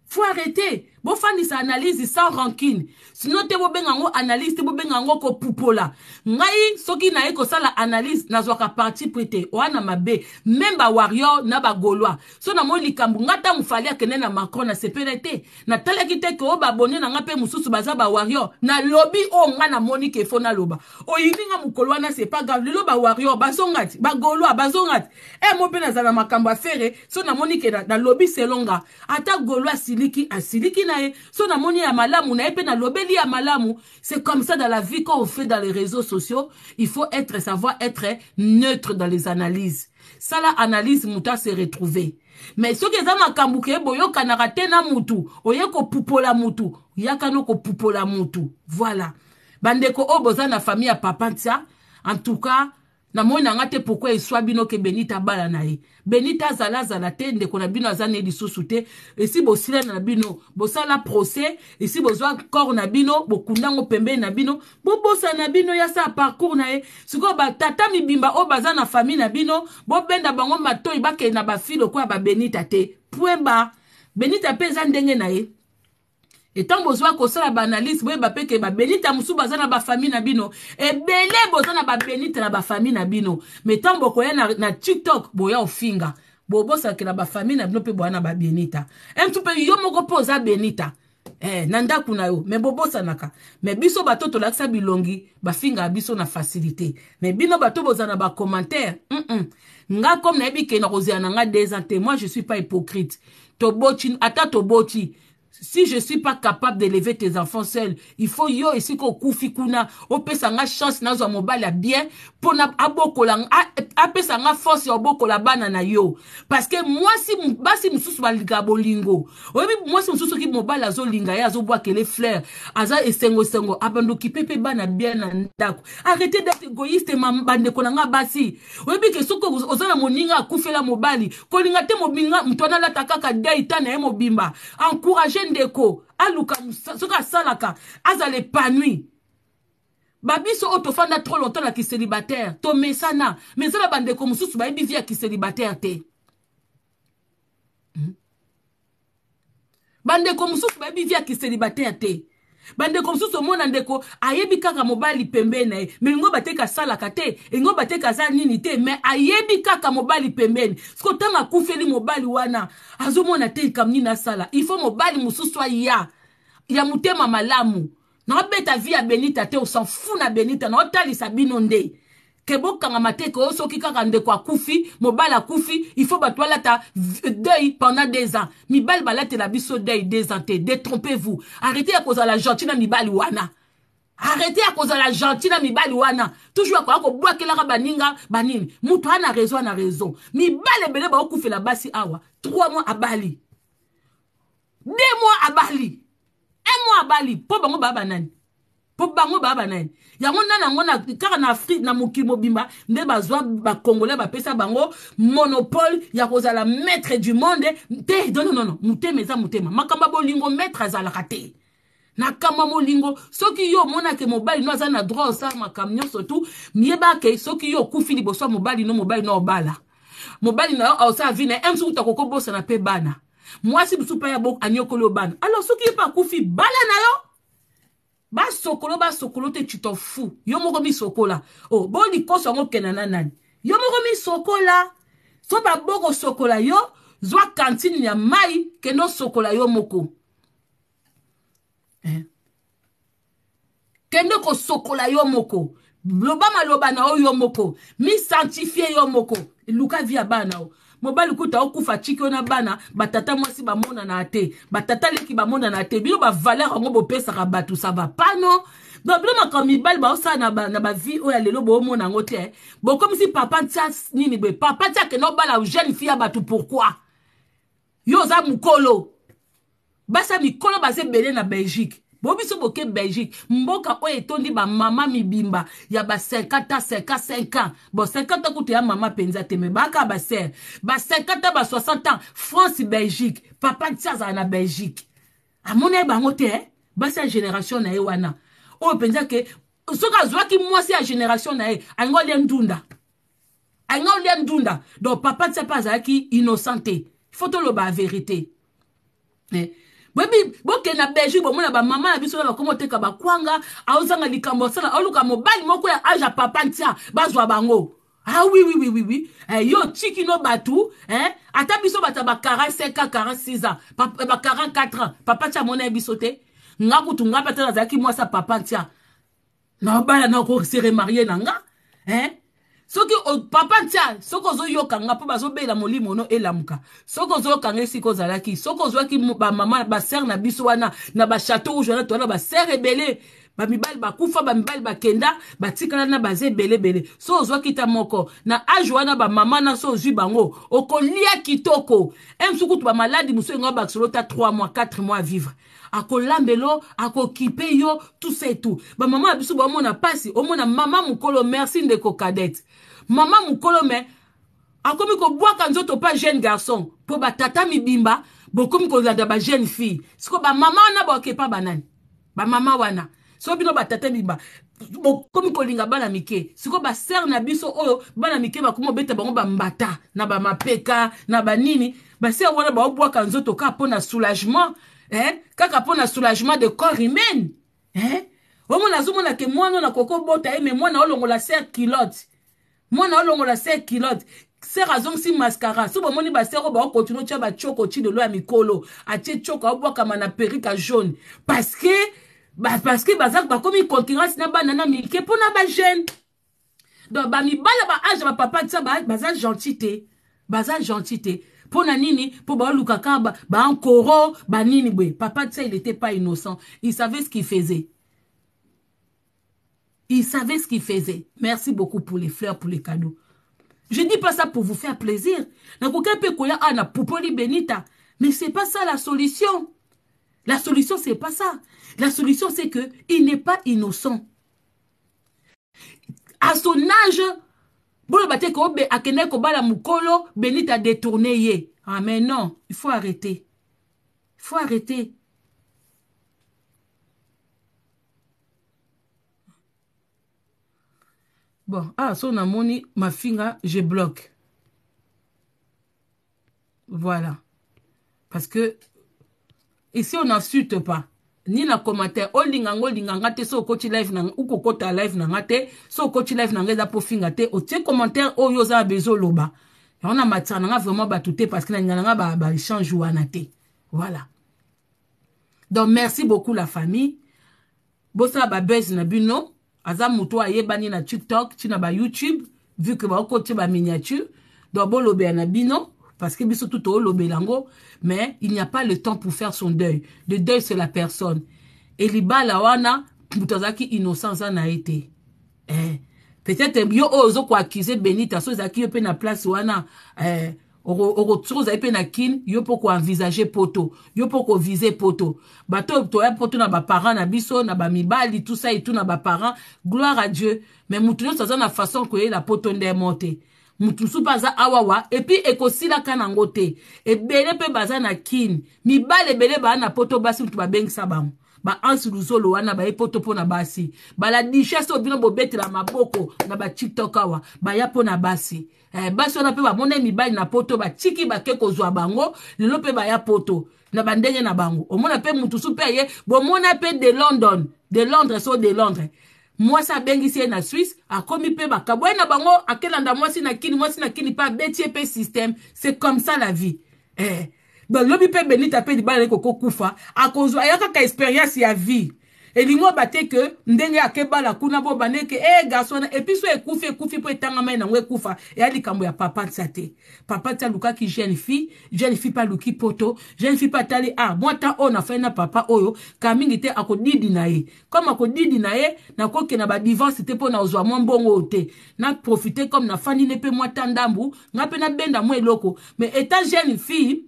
fo arrete bofandisa analyse sans rankine sino te bobenga yango analyse te bobenga yango kopupola ngai soki naye kosala analyse nazwaka parti pri te wana mabe meme bawarior na bagolois so namoni likambo ngai ntango fali akende na macron nasepele te natalaki te ke oyo babone na ngai mpe mosusu baza bawarior nalobi oyo ngai namoni ke fo naloba oyini nga mokolo wana sepa grave lelo bawarior bazonga ti bagolois bazonga ti e eh, mo mpe nazala na makambo afere so namoni ke nalobi selonga ata golois asiliki asiliki na E, so na moni ya malamu na épée na lobeli ya malamu c'est comme ça dans la vie quand on fait dans les réseaux sociaux il faut être savoir être neutre dans les analyses ça la analyse muta se retrouver mais ce que makambo ke boyo kana tena mutu oye pupola mutu ko poupola mutu voilà bandeko ko obozana famille ya papa en tout cas namoni nanga te pourkui eswa bino ke benita abala na ye benita azala azala te ndeko na bino aza na ye lisusu te esi bosilana na bino bosala procès esi bozwa corps na bino bokundango pembeni na bino bobosa na bino ya sa parcours na ye sikoyo batata mibimba oyo baza na famille na bino bobenda bango matoi bakende na bafile okoya babenita te pweba benita mpe eza ndenge na ye ntango bozwa kosala baanalyse boyeba mpe ke babenite ya mosusu baza na bafamile na bino ebele boza na babenite na bafamile na bino me ntango bokoya na, na tiktok boya ofinga bobosakela bafamile na bino mpe boya na babenita mtu mpe yo moko mpe oza benita eh, na ndako na yo me bobosanaka me biso bato tolakisa bilongi bafingaka biso na facilité me bino bato bozala na bacommentaire mm -mm. nga comme nayebi ke na kozela na nga des ans te moi je suis pas hypocrite toboti ata toboti si je suis pas capable d'élever tes enfants seul il faut yo esika okufi kuna opesa nga chance nazwa mobali ya bien mpona abokola apesa nga force ya obokola bana na yo parce que mwasi basi mosusu balingaka bolingo oyebi mwasi mosusu soki mobali azolinga ye azobwakele fleur aza esengosengo abandoki mpe mpe bana bien na ndako arrete date égoïste bandeko na nga basi oyebi ke soki oza na moninga akufela mobali kolinga te mobinga moto wana alata kaka dei ta na ye mobimba encourage ye ndeko aluka soki asalaka azala epanui babiso oyo tofanda tro longtemps na kiselibatere tomesana me eza na bandeko mosusu bayebi vi ya kiselibatere te hmm? bandeko mosusu bayebi vi ya kiselibatere te bandeko mosusu omona ndeko ayebi kaka mobali pembeni na ye me yango bateka asalaka te yango bateka aza nini te me ayebi kaka mobali pembeni siko ntango akufeli mobali wana azomona te likambo nini asala ifo mobali mosusu aya ya motema malamu naobeta vi ya benita te osanfu na benita naotalisa bino nde ke bokangama te ke oyo soki kaka ndeko akufi mobali akufi il faut bato balata deuil pendant deux ans mibali balatela biso deuil deux ans te détrompez vous arrêtez ya kozala gentil na mibali wana arrêtez ya kozala gentil na mibali wana toujours akoya kobwakelaka baninga banini moto ana réseau ana réseau mibali ebele baokufela basi awa trois mois abali deux mois abali un mois abali mpo bango baa banani mpo bango baa banani yango nani yango kaka na afrike na mokili mobimba nde bazwa bakongolais bapesa bango monopole ya kozala maître du monde te nononono motema eza motema makambo ya bolingo maître azalaka te nakamwa molingo soki yo omonake mobali no aza na droit osala makambo nyonso tu miyebake soki yo okufi liboso ya mobali no mobali no obala mobali na yo aosala vi na ye msuku takokobosana mpe bana mwasi bisu mpe ya anyokoli yo bana alors soki ye mpe akufi bala na yo basokolo basokolo te tu t'en fous yo moko misokola o oh, bo likoso yango okenda na nani yo moko misokola so baboko osokola yo zwa kantine ya mai kende osokola yo moko eh. kende kosokola yo moko loba maloba na oyo yo moko misantifie yo moko luka vi ya bana o mobali kuta okufa tiki wana bana batata mwasi bamonana te batata leki bamonana te bino bavaler yango bopesaka bato sa va pano donc bino makambo mibali baosala na bavie oyo ya lelo boomona yango te eh. bokomisi papa ntia nini boye papa ntia akenda obala jeune fille ya bato pourkui yo oza mokolo basi ya mikolo baza ebele na belgique bo biso boke belgique mboka oyo etondi bamama mibimba ya ba 50 ans 55 ans bon 50 ans kutu ya mama mpenza te me baka baser ba 50 ans ba 60 ans france belgique papa nti azala na belgique amoni ye bango te eh? basi ya génération na ye wana oyo mpenza ke soki azwaki mwasi ya génération na ye alingi olia ndunda alingi olia ndunda donc papa ntia mpe azalaki innocent te il faut toloba avérité eh. boyebi bokende na belgique bomona bamama na biso oyo bakoma oteka bakwanga aozanga likambo asala aoluka mobali moko ya age ya papa ntia bazwa bango ah oui oui oui oui oui eh, yo tiki no bato eh? ata biso bato ya ba 45 ans 46 ans eh, ba 44 ans papa ntia amona ye biso te nga kutu nga mpe ata nazalaki mwasi ya papa ntia na bana nakoseremarie na nga eh? soki papa ntia soki ozoyoka nga mpo bazobela molimo ono elamuka soki ozoyoka nga esika ozalaki soki ozwaki bamama basere na biso wana na bachateau rouge wana to wana basere ebele bamibali bakufa bamibali bakenda batikala na baza ebelebele so ozwaki ta moko na age wana bamama na so ozwi bango okolia kitoko emsukutu bamaladi mosu engo bakisolo ta 3 mois 4 mois vivre akolambelo akokipe yo tout ça et tout bamama na biso baomona mpasi omona mama mokolo merci ndeko kadete mama mokolo me akomi kobwaka nzoto mpa jeune garçon mpo batata mibimba bokomi kolanda bajeune fille siko bamama wana baokepa banani bamama wana so bino batata biba bokomi kolinga bana mike sikoyo basere na biso oyo bana mike bakomi obeta bango bambata na bamapeka na banini basere wana baobwaka nzoto kaka mpo na soulagement eh? kaka mpo na soulagement de corps humaine eh? omona azomona ke mwana oyo nakoki obota ye me mwana olongola ser kilote mwana olongola ser kilote ser azongisi mascara so bomoni baser oyo baokontinue otya batioko ti lelo ya mikolo atie tioko aobwakama na perika jaune parce que Bah, parce que bazalaki bakomi concurrence na pour na mike mpona jeune. donc bah, ah, papa baage bapapa tisa baza gentil te baza gentilité Pour pour bah, nini mpo baoluka encore, ba pour bwe papa il était pas innocent il savait ce qu'il faisait il savait ce qu'il faisait merci beaucoup pour les fleurs pour les cadeaux je dis pas ça pour vous faire plaisir nakoki mpe koya ana popoli benita mais c'est pas ça la solution la solution, c'est pas ça. La solution, c'est qu'il n'est pas innocent. À son âge, Mukolo, Benita détourné. Ah, mais non, il faut arrêter. Il faut arrêter. Bon, ah, son amoni, ma finger, je bloque. Voilà. Parce que esi onasute pa ni na commentaire olinga oh, ngo olinga nga te so okoti live na okokota live na nga te so okoti live na nga eza pofinga te otie commentaire oyo oh, oza na bezo oloba yango na matia na nga vraiment bato te parce que nalinga na nga baéchange wana te voilà donc merci beaucoup la famille bosala babese na bino aza moto ayebani na tiktok ti na bayoutube vu ke baokotie baminiature donc bolobela na bino parce que biso tu toolobela yango mais il n'y a pas le temps pour faire son deuil. Le deuil, c'est la personne. Eliba lawana, mutazaki innocent na été. Eh, peut-être yo ozo kwa accusé Benita, so zaki yo na place wana, eh, orotso a na kin yo quoi, envisager poto yo quoi, viser poto bato toya poto na parent, na biso na li tout ça tout na parent, gloire à dieu Mais avez ça, na façon la poto motu mosusu mpe aza awawa epui ekosilaka nango te ebele mpe baza na kini mibale ebele baa na poto basi motu babengisa bango baanse luzolo wana baye poto mpo na basi bala duchesse oyo bino bobetela maboko na batiktok awa baya mpo na basi eh, basi wana mpe bamona mibali na poto batiki bake kozwa bango lelo mpe baya poto na bandenge na bango omona mpe motusu mpe aye bomona mpe de london de londres o oh, so de londres mwasi abengisi ye na swisse akomi mpe makabo ye na bango akelanda mwasi na kini mwasi na kini mpe abeti ye mpe systeme c'est comme ça la vie eh. balobi mpe benita mpe libala ye kokokufa akozwa ya kaka expérience ya vie elingi obate ke ndenge akebala kuna mpo bandeke e eh, garso wana epui so ekufi ekufi mpo etangama ye nango ekufa eya likambo ya papa ntia te papa ntia alukaki jeune fille jeune fille mpe aluki poto jeune fille mpe atali ah mwa ntan oyo nafai na papa oyo ka mingi te akodidi na ye comme akodidi na ye nakokende badivorce te mpo nazwa mwa mbongo oyo te naprofite comme nafandi ne mpe mwa ntan ndambu ngai mpe nabenda mwa eloko mais etant jeune fille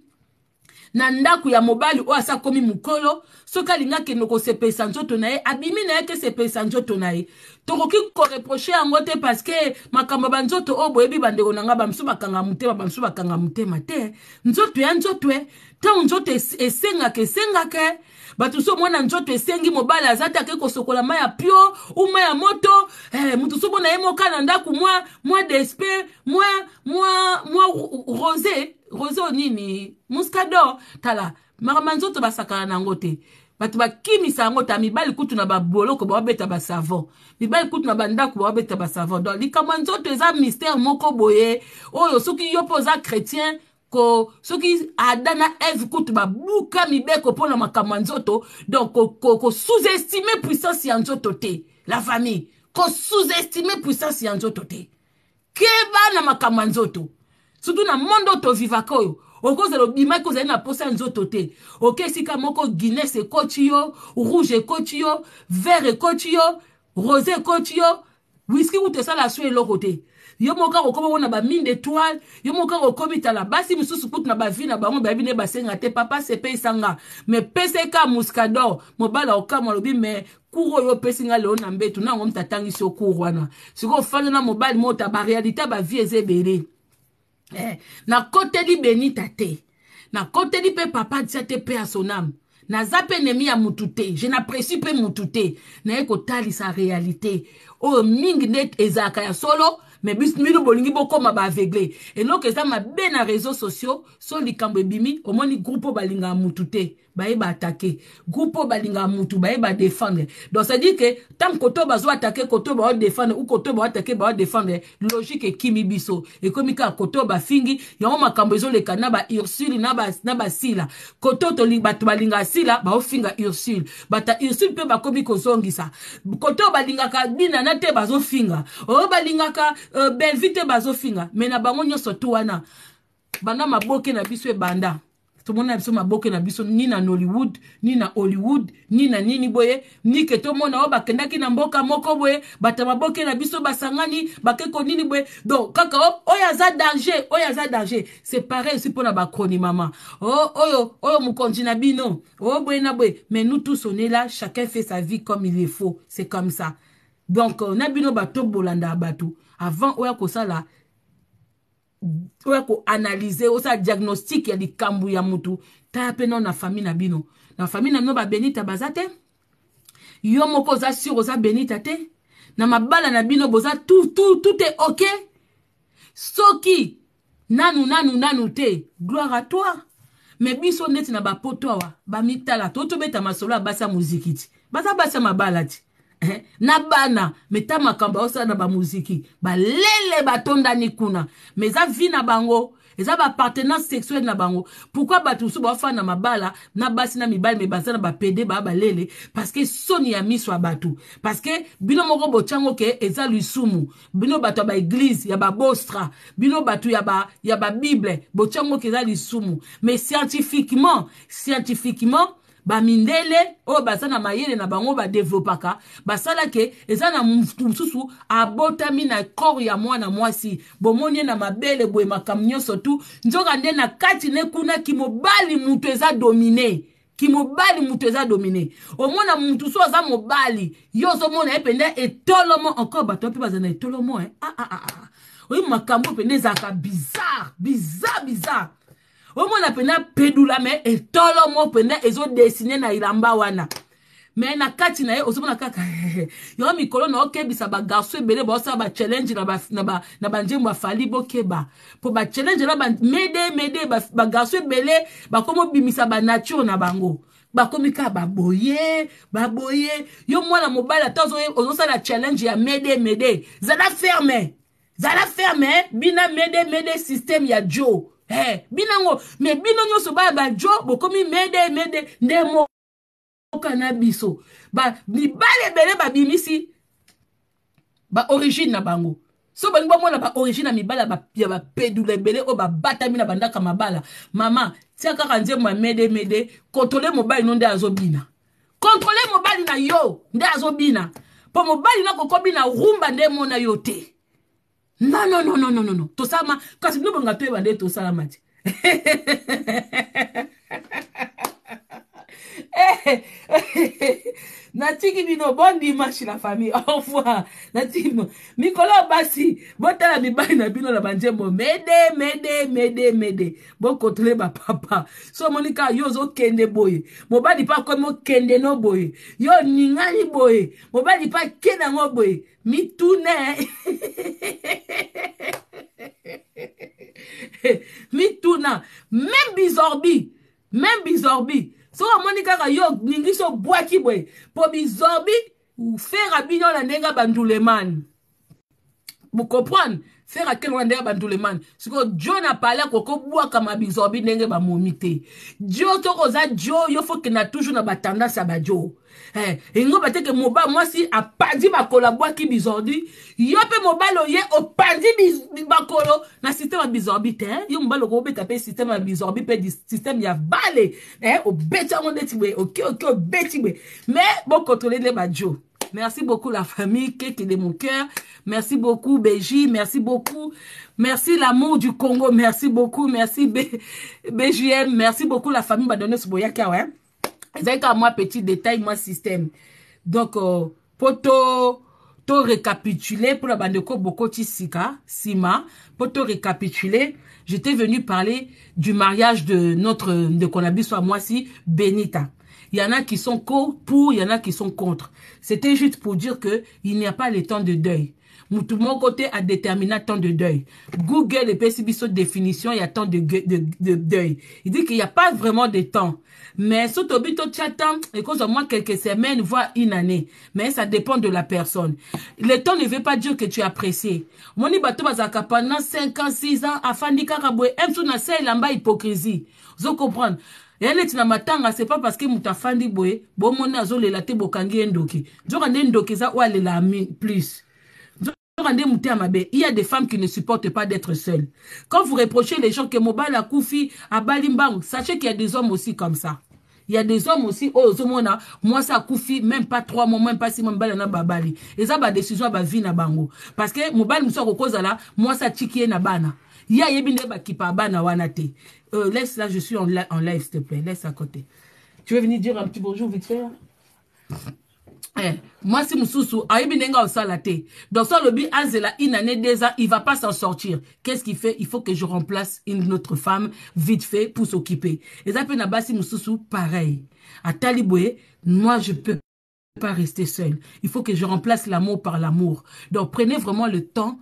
na ndako ya mobali oyo asi akómi mokolo soki alingi akende kosepelisa nzoto na ye abimi na ye ke sepelisa nzoto na ye tokoki koreproche yango te parceke makambo ya banzoto oyo boyebi bandeko na ngai bamosu bakanga motema bamosu bakanga motema te nzoto ya nzoto e ntango nzoto esengaka esengaka e, bato so omona nzoto esengi mobali aza te ake kosokola mai ya pio u mai ya moto eh, motu so omona ye moka na ndako mwa mwa despe mwa mwa mwa rose roseau nini muscador tala makambo nzoto basakana nango te bato bakimisa yango ta mibali kutu na baboloko baobeta basavon mibali kutu na bandako baobeta basavon donc likambo ya nzoto eza mystère moko boye oyo soki yo mpo oza chrétien ko soki ada na eve kutu babuka mibeko mpo na makambo ya nzoto donc kosuestime ko, ko puissance ya nzoto te la famille kosuestime puissance ya nzoto te keba na makambo ya nzoto surtout na monde oyo tovivaka oyo okozala obimaki ozali na posa ya nzoto te oke esika moko guinness ekoti yo rouge ekoti yo vert ekoti yo rose ekoti yo wiski kuta esala so eloko te yo moko kaka okoma wana bamine étoile yo moko kaka okomi tala basi misusu kutu na bavi na bango bayebi ne basenga te papa sepeisanga me peseka muscador mobali aokama alobi me cour oyo opesi nga lelo na mbetu nango mtatangisi ocour wana sikoyo ofanda na mobali mota barealité ya bavie eza ebele eh, nakoteli benita te nakoteli mpe papa dia te mpe ya soname naza mpe nemi ya motu te je naprécie mpe motu te naye kotalisa réalité oyo mingi nde ezalaka ya solo me bino bolingi bokóma baaveugle eloko eza mabe na réseau sociaux so likambo ebimi omoni groupe oyo balingaka motu te bayeba atake groupe oyo balingaka mutu bayeba défendre donc c'est-à-dire ke ntango koto oyo bazo atake koto oyo baodéfendre u koto oyo baoatake baodéfendre logique ekimi biso ekomi kaka koto oyo bafingi yango makambo ezoleka na baursule na basila koto oyo bato balingaka sila baofinga ursule bato ya ursule mpe bakomi kozongisa koto oyo balingaka binana te bazofinga oyo balingaka uh, belvi te bazofinga me na bango nyonso tu wana banda maboke na biso ebanda tomona biso maboke na biso ni na nollywood ni na hollywood ni na nini boye nike tomona oyo bakendaki na mboka moko boye bato maboke na biso basangani bakeko nini boye donc kaka oyo aza danger oyo aza danger c'est pareil si mpona bakroni mama oyo oyo mokonzi na bino oyo boye na boye mais nous tous on est là chacun fait sa vie comme il est faut c'est comme ça donc na bino bato bolanda bato avant oyo akosala oya koanalyze osala diagnostike ya likambo ya motu taya mpe nao na fami na bino na fami na bino babenita baza te yo moko oza sur oza benita te na mabala na bino boza tout e ok soki nanu nanu nanu te gloire a toi me biso neti na bapoto awa bamitala to tobeta masolo ya basi ya moziki ti baza basi ya mabala ti Eh? na bana me ta makambo aosala na bamuziki balele batondani kuna me eza vi na bango eza bapartenance sexuelle na bango pourkui bato mosusu baofanda mabala na basi na mibali me baza na bapede baa balele parceke soni ya miso ya bato parceke bino moko botyango ke eza lisumu bino bato ya baeglize ya babostra bino bato ya, ba, ya babible botyango ke eza lisumu mais scientifiquement scientifiquement bamindele oyo baza na mayele na bango badevelopaka basalake eza na mutu mosusu abotami na kore ya mwana mwasi bomoni ye na mabele boye makambo nyonso tu nzoka nde na kati ne kuna kimobali motu eza domine kimobali moto eza domine omona motu so aza mobali yo ozomona ye penda etolomo encore bato mpe baza na etolomo e eh? ah, ah, ah. ah, ah. oyi makambo penda ezalaka bizarre bizarre bizarre omona mpenza pedulame etolo mo mpenza ezodesine na elamba wana me na kati na ye ozomona kaka yango mikolo na okebisa bagarso ebele baosala bachallenge na banzembo afali bokeba mpo bachallenge na mede mede bagarso ebele bakomi obimisa banature na bango bakomi kaka baboye baboye yo mwana mobali ata ozosala challenge ya mede mede zala ferme zala ferme bina mede mede systeme ya joe he binango me bino nyonso baya bajo bokomi mede mede nde mboka na biso mibale ebele babimisi baorigine na bango so balingi bamona baorigine ya mibale ya bapedula ebele oyo babatami na bandako ya mabala mama tia kaka nzembo ya medemede kontrole mobali no nde azobina kontrole mobali na yo nde azobina mpo mobali nakokobina rumba nde emona yo te non non non non non non tosalama kasi biloko nga toyeba nde tosalama te Eh, eh, natiki bino bon dimanche la famille au revoir natiki bino mikolo basi botala mibali na bino na banzembo mede mede mede mede bokontrole bapapa so omoni kaka yo ozokende boye mobali mpo akomi okende no boye yo oningani boye mobali mpo akende yango boye mitune mituna même bizorbi même bizorbi soki omoni kaka yo ningi so obwaki boye mpo bizorbi fera bino na ndenge bandulemani bocomprendre fere akendaka ndenge bandulemane sikoyo dio na pale akokobwakama bizobi ndenge bamomi te dio toko oza dio yo fokenda toujours na batandase ya badio Eh, engo bateke mobali mwasi apandi makolo abwaki bizordi yo mpe mobali oye opandi makolo na systeme ya bizorbi te eh? yo mobali okobeta mpe systeme ya bizorbi mpe systeme ya bale eh, obeti yango ndeti boye okeoke obeti boye me bokontrole nde bajo Merci beaucoup la famille, est de mon cœur. Merci beaucoup Béji, merci beaucoup. Merci l'amour du Congo, merci beaucoup. Merci BJM, merci beaucoup la famille Badonne Souboyaka. Vous C'est un moi petit détail, moi système. Donc, euh, pour poto, récapituler pour la bande Boko Sika, Sima, pour récapituler, j'étais venu parler du mariage de notre, de Konabi, soit moi si, Benita. Il y en a qui sont pour, il y en a qui sont contre. C'était juste pour dire que il n'y a pas le temps de deuil. Mon côté a déterminé temps de deuil. Google et PCB définition, il y a temps de, de deuil. Il dit qu'il n'y a pas vraiment de temps. Mais surtout tu attends, et cause au moins quelques semaines, voire une année. Mais ça dépend de la personne. Le temps ne veut pas dire que tu apprécies. Moni bato pendant 5 ans, 6 ans, afin de lamba hypocrisie. Vous comprenez? ye leti na matanga parce que mutafandi moto afandi mona zo azolela te bokangi ye ndoki nzoka nde ndoki eza oyo alela plus nzoka nde motema mabe il y a des femmes qui ne supportent pas d'être seules quand vous reprochez les gens que mobali koufi abali mbang, sachez qu'il y a des hommes aussi comme ça il y a des hommes aussi oh, mona, moi ça koufi même pas trois mois même pas six mois mibali na babali ba décision ba bavie na bango parce que musa ko kozala moi ça tikié na bana Il y a ayebi nde bakipa bana wana te euh, laisse là, je suis en, live, s'il te plaît. Laisse à côté. Tu veux venir dire un petit bonjour vite fait hein? eh, Moi, c'est Moussousou. ayebi ndenge donc azela une année deux ans il va pas s'en sortir qu'est-ce qu'il fait il faut que je remplace une autre femme vite fait pour s'occuper Et ça peut basi Moussousou, pareil À Taliboué, moi je peux pas rester seul il faut que je remplace l'amour par l'amour donc prenez vraiment le temps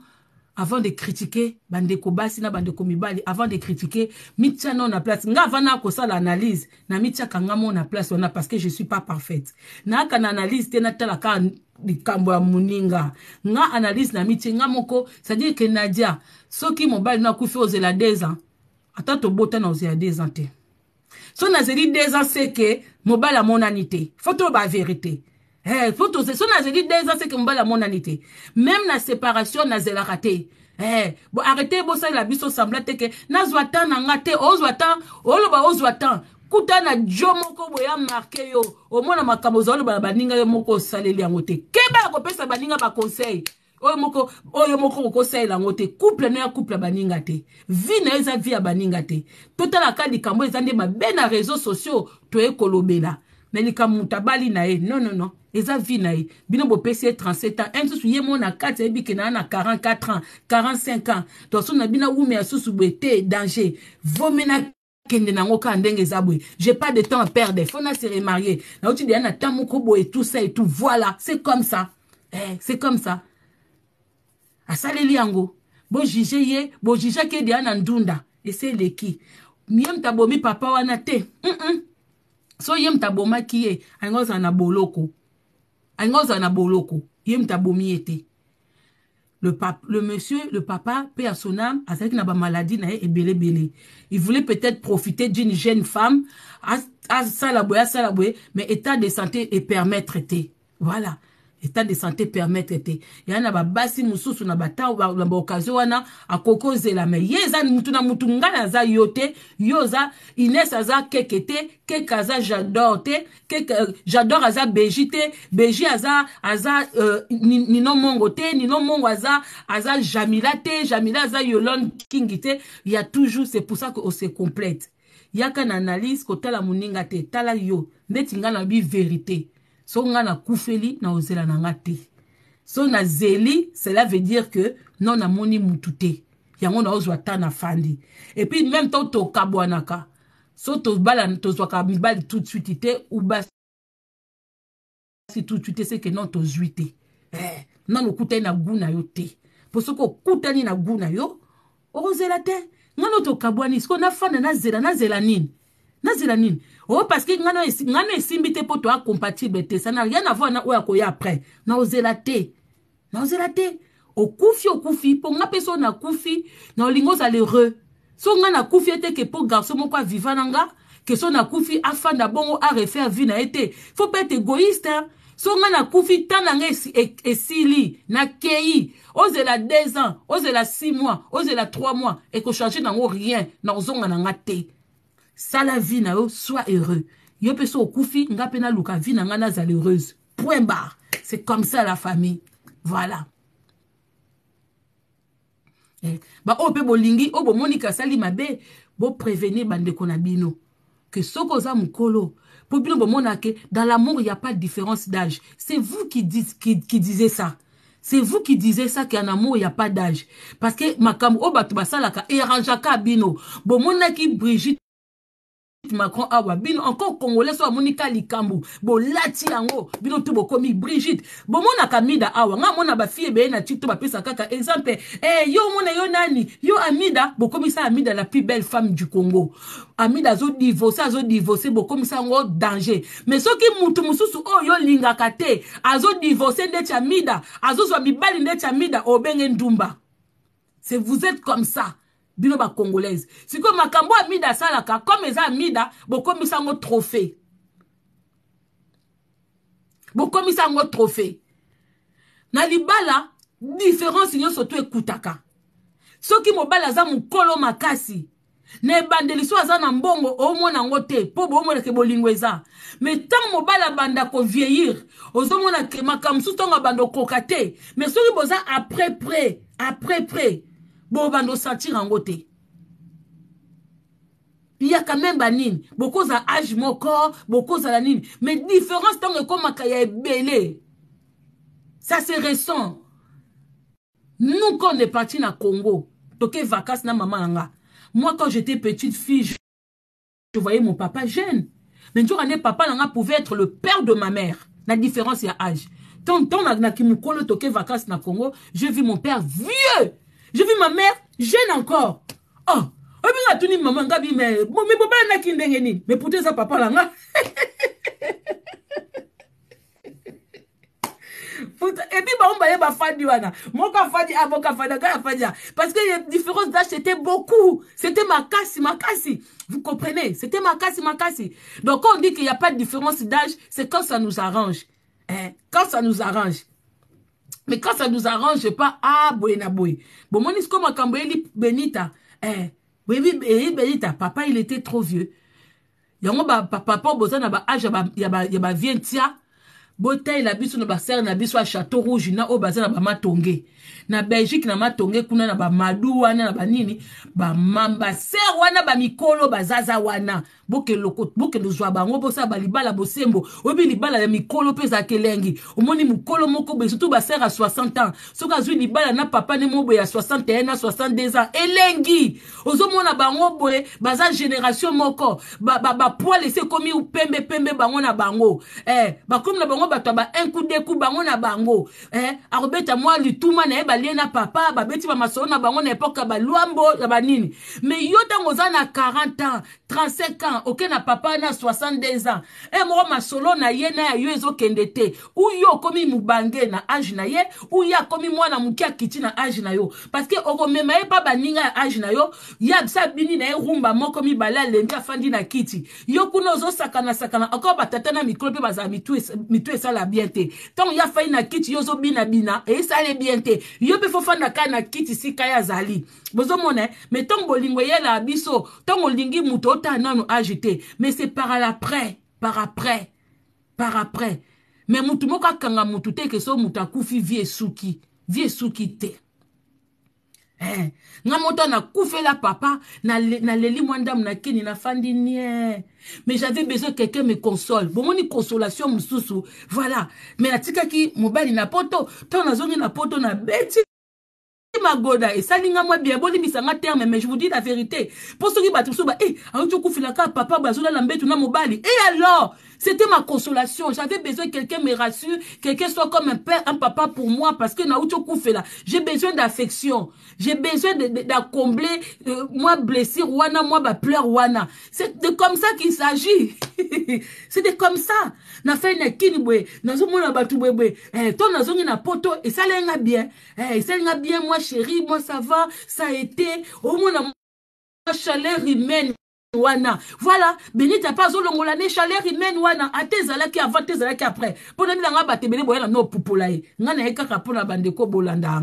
avant de critiquer bandeko basi na bandeko mibali avant de critiquer mitiana na place nga avant nakosala analyse na mitiaka nga mo na place wana parce que je suis pas parfaite nayaka na analyse te natalaka likambo ya moninga nga analyse na mitie nga moko cestadire ke nadia soki mobali no akufi ozela 2 ans ata tobota na ozela 2 ans te so nazeli 2 ans seke mobali amonani te fo to ba vérité hey, po tose so nazeli deux ans seke mobali amonani te meme na séparation nazelaka te hey, bo arrete bosalela biso sembla te ke nazwa temps na nga te ozwa temps oloba ozwa temps kuta na jo moko boya marke yo omona makambo ozaloba na baninga yo moko osaleli yango te keba ya kopesa baninga baconseil oyo moko oyo moko okosalela yango te couple na ya couple ya baninga te vi na yo eza vi ya baninga te totalaka likambo eza nde mabe na réseau sociaux toye kolobela na likambo moto abali na ye non non non eza vi na ye bino bopesi ye 37 ans e mosusu ye mo na kati ayebi ke na ya na 44 ans 45 ans to aso na bino awumi asusu boye te danger vomena kende nango kaka ndenge eza boye j'ai pas de temps à perdre fona se remarie nauti deya na temps moko boye tout ça et tout voilà c'est comme ça eh, c'est comme ça asaleli yango bojuge ye bojujaki ye deya na ndunda ese eleki ye mutu abomi papa wana te mm -mm. so ye mutu abomaki ye alingi ozala na boloko alingi ozala na boloko ye moto abomi ye te le, pape, le monsieur le papa mpe ya son âme azalaki na bamaladi na ye ebelebele il voulait peut-être profiter d'une jeune femme asala boye asala boye mais état de santé epermettre te voilà etat de santé permettre te ya na babasi mosusu na batan na baokasion wana akoki ozela me ye eza mutu na mutu ngai aza yo te yo oza ines aza keke te keke aza jador te keke jador aza beji te beji aza aza euh, nino mongo te nino mongo aza aza jamila te jamila aza yolon king te ya toujours c'est pour ça que ose complète yaka na analyse kotala moninga te tala yo ndeti ngai nalobi vérité so nga nakufeli naozela na nga te so nazeli cela veut dire que no namoni mutu te yango naozwa ta nafandi epuis même to tokabwanaka so tobala tozwaka mibali tout de suite te ou basi tout de suite seke non tozwi te eh, nano okutani na gu na yo te mpo soki okutani na gu na yo okozela te ngano tokabwani siko nafanda nazela nazela nini nazela nini o oh, parce que ngano esimbi te mpo toya compatible te ça na rien avoir na oyo akoya après naozela te naozela te okufi okufi mpo nga mpe so nakufi na olingi ozala heureux so nga nakufi ete ke mpo garso moko aviva na nga ke so nakufi afanda bongo arefaire vie na ye te fo mpe ete égoïste so nga nakufi ntan na nga e-, esili nakei ozela 2 ans ozela 6 mois ozela 3 mois ekochange nango rien na kozonga na nga te la vie nao soit sois heureux yo pe so koufi nga pena luka vie na heureuse point barre c'est comme ça la famille voilà eh. baoyo oh, mpe bolingi oh, bo monika sali mabe bo preveni na bino ke soki oza mokolo mpo bino mona ke dans l'amour il y a pas de différence d'âge c'est vous qui, dites qui, qui disiez ça c'est vous qui disiez ça qu'en amour il a pas d'âge parce que makambo oyo oh, bato basalaka erangeaka bino monaki brigitte macron awa ah bino encore congolais so amoni ka likambo bolati yango bino to bokomi brigide bomonaka mida awa ah ngai amona bafie ebeye na tik to bapesa kaka exemple eh, yo omona yo nani yo amida bokomisa amida la plus belle femme du congo amida azodivorce azodivorce bokomisa yango danger mais soki motu mosusu oyo oh, olingaka te azodivorce ndeti amida azozwa mibali ndeti amida obenge ndumba c'est vous êtes comme ça bino bacongolaise sikoyo makambo amida asalaka comme eza amida bokomisa yango trohe bokomisa yango trohe na libala différence nyonso to ekutaka soki mobali aza mokolo makasi na ebandeli so aza na mbongo oomona yango te mpo boomonake bolingo eza me ntango mobali abanda kovieillir ozomona ke makambo mosusu ntango abanda okoka te me soki boza après pré après pré Il y a quand même banine. Beaucoup à âge, mon corps, beaucoup à la nini mais différence que je suis ya belé ça se ressent nous quand on est parti na congo toke vacances na maman nanga moi quand j'étais petite fille je, voyais mon papa jeune mais jour, mon papa nanga pouvait être le père de ma mère La différence a âge. tant tant nakimokolo toke vacances na congo j'ai vu mon père vieux j'ai vu ma mère jeune encore. Oh, ah, obinga tuni maman nga mais mais papa na kindenge ni. Mais pourtant ça papa langa. epi bango baye Fadi wana moko afandi aboko ah, afandi ngai afandi parce que les différences d'âge c'était beaucoup c'était ma ma casse. vous comprenez c'était ma ma casse. donc quand on dit qu'il n'y a pas de différence d'âge c'est quand ça nous arrange hein? quand ça nous arrange mais quand ça nous arrange pas ah boye na boye bomoni siko makambo eyeli benita eh, boyebi eyi eh, benita papa il était trop vieux yango bapapa boza na baage ya bavie ntia botalela biso na basere na biso ya chateau rouge na oyo baza na bamatonge na belgique na matonge kuna na bamadu wana na banini bamambaser wana bamikolo bazaza wana bokende ozwa bango bosala balibala bosembo oyebi libala ya mikolo mpe ezalaka elengi omoni mokolo moko boye surtout baser ya 60 ans soki azwi libala na papa ne moboye ya 61 na 62 ans elengi ozomona bango boye baza génération moko bapoile esi ekomi pembe pembe bango na bango eh, bakomi na bango bato ya ba 1 coup 2 coup bango na bango eh, akobeta mwa lituma na ye balie na papa babeti bamasolo na bango na epoke ya balwambo na banini me yo ntango oza na 40 ans 35 ans oke na papa na 62 ans e moko masolo na ye na ya yo ezokende te uyo okomi mobange na age na ye uyo akomi mwana moke akiti na age na yo parceke okomema ye mpa baninga ya age na yo ye abisa bini na ye rumba moko mibale alembi afandi na kiti yo kuna ozosakanasakana encore batata na mikolo mpe bazala mitu esala bien te ntango ye afai na kiti yo ozobinabina eyesale bien te yo mpe fofanda kaka na kiti sika eh, ye azali bozomona me ntongo bolingo eyelaa biso ntongo olingi moto otala nano age te me se par après par après par après me motu moko akanga motu te ke so moto akufi vie esuki vie esuki te eh. nga moto anakufela papa naleli mwa ndamu na kini nafandi nie mais j'avais besoin quelqu'un me console bomoni consolation mosusu voilà mais natikaki mobali na poto ntango nazongi na poto nabeti magoda esalinga moi bien bolimisanga terme mais je vous dis la vérité Pour mpo soki bato mosusu eh e auti okufilaka papa boye bah, lambe mbetu na mobali et eh, alors c'était ma consolation j'avais besoin que quelqu'un me rassure quelqu'un soit comme un père un papa pour moi parce que nauti okufela j'ai besoin d'affection j'ai besoin de euh, moi blessure wana moi bah, pleure, wana c'est de comme ça qu'il s'agit c'est de comme ça nafai na kini boye na bato boye boye Eh nazongi na poto esalenga bien eh esalenga bien moi chérie, moi ça va, ça a été. Au moins, la chaleur humaine. Wana. Voilà, béni t'as pas zolongola l'année chaleur humaine wana. Ate qui avant, te zalaki après. Pour nous, on a battu, béni, boya, no poupolae. Nana, ekaka, pour la bande, ko bolanda,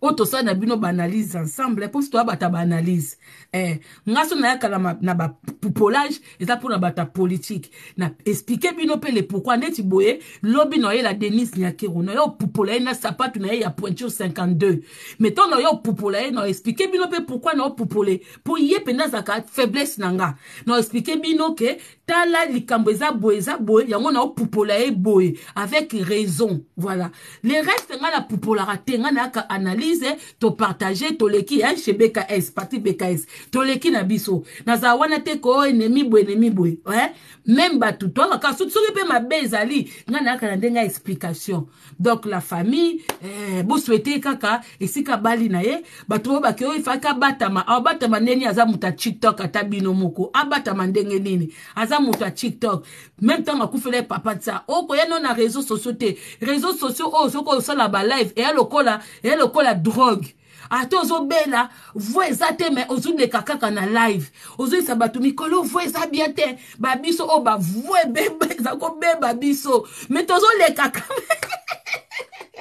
oyo tosali na bino baanalyse ensemble eh, eh, mpo so toyabata baanalyse eh, nga so nayakala na bapupolage eza mpona bato ya politike na explike bino mpe lepourkui ndeti boye lobi na oyela denis nyakero na oyo e opupola ye na sapatu na ye ya pointure 52 mais ntango na oyo e opupola ye na explike bino mpe pourkui na opupole mpo ye mpenza azalaka faiblesse na nga na explike bino ke tala likambo eza boye eza boye yango naopupola ye boye avec raison voilà le reste ngai napupolaka te ngai nayaka analyse topartage toleki ya chez bks parti bks toleki na biso nazala wana te ko oh, enemi boye enemi boye eh? même bato toyakaka soki mpe mabe ezali ngai nayaka na ndenge ya explication donc la famille eh, boswete kaka esika bali na ye bato oyo bake oyo oh, efaki abatama abatama ndeni aza moto ya tiktok ata bino moko abatama ndenge nini aza aza moto ya tiktok même ntango akufela ye papa oh, ti oh, a okoya no na réseau sociaux te réseau sociaux oyo soki osala balive eya lokola eya lokola drogue ata ozobela voi eza te me ozoleka kaka na live ozoyisa bato mikolo voi eza bia te babiso oyo oh, bavoi beba eza kobeba biso me tozolekaka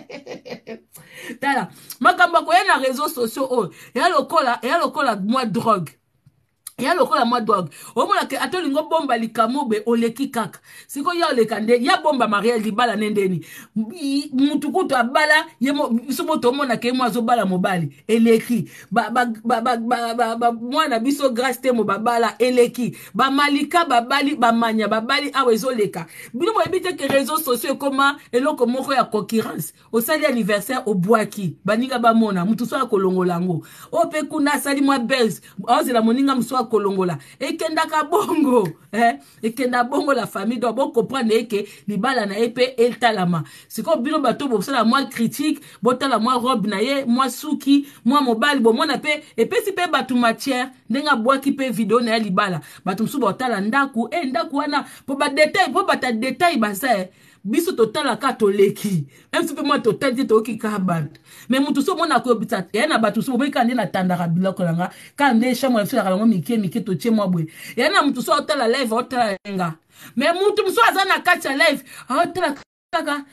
tala makambo akoya na réseau sociaux oyo eya lokola eya lokola mwa drogue ya lokola mwa dwag omonake ata olingi obomba likamo boye oleki kaka sikoyo ya oleka nde ya bomba maria libala ne ndeni mutu kutu abala ye biso moto omonake ye mo azobala mobali eleki mwana biso grace temo babala eleki bamalika babali bamanya babali awa ezoleka bino boyebi te ke réseau sociaux ekóma eloko moko ya concurrence osali anniversaire obwaki baninga bamona mutu so akolongola yango oyo mpe kuna asali mwa bes aozela moninga mosu kolongola ekendaka bongo eh? ekenda bongo la famille donc bocomprendre eke eh, libala na ye mpe etalama sikoyo bino bato bosala mwa critique botala mwa robe na ye mwa suki mwa mobali bomona mpe epesi mpe bato matière ndenge abwaki mpe video na ye libala bato mosusu botala ndaku e eh, ndaku wana mpo badetail mpo bata detail baza eh. biso totalaka toleki meme sope mwa totali te toyoki kaka bato me motu so omona koyebisa yaya na bato so bomoki kaka nde natandaka biloko nanga kaka nde chambre na biso yaka bango mike mike totie mwa boye yaya na motu so aotala live aotala nga me motu mosu aza na kati ya live aotala kaka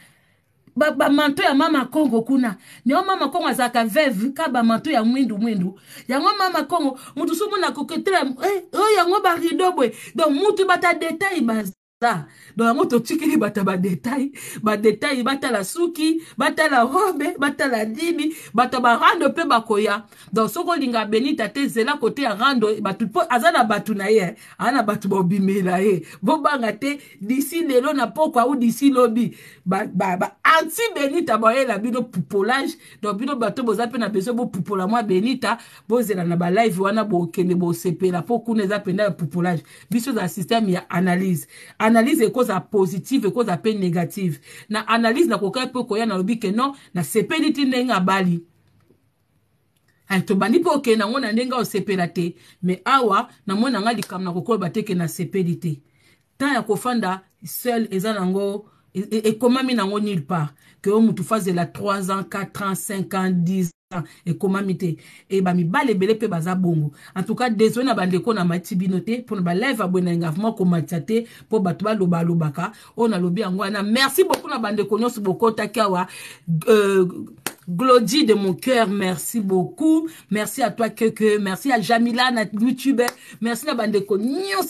bamanto ba ya mama kongo kuna neo mama kongo azalaka veve ka bamanto ya mwindu mwindu yango mama kongo motu so omona koketela eh, oyo oh, yango barido boye donc motu bata detail baz eza don yango totikeli bato badetail badetail batala suki batala robe batala dimi bato barando mpe bakoya don soki olinga abenita te zela kote ya rando bato mpo aza na bato na ye aza na bato bobimela ye bobanga te disi lelo na poko au disi lobi baanti benita boyela bino pupolage don bino bato boza mpe na besoin bopupola mwa benita bozela na balive wana bokende bosepela mpo kuna eza mpenda ya pupolage biso eza systeme ya analyse analyse ekozala positive ekozala mpe négative na analyse nakokai mpe koya nalobi ke non nasepeli ti ndenge abali tobandi mpe okee nango na ndenge osepela te me awa namoni nanga likambo na kokoloba te ke nasepeli te temps ya kofanda seul eza nango e, e, ekomami nango nulle part ke yo motu fazela 3 ans 4 ans 5 ans 10 et et et bah, mi mi belé pe baza bongo en tout cas désolé na bandeko na mati bino pour mpona balive abwe na engagement pour te lo bato balobalobaka on on lobi wana merci beaucoup na ko conos beaucoup takawa euh, Glody de mon cœur, merci beaucoup. Merci à toi, Keke. Merci à Jamila, na YouTube. Merci à Bandeko.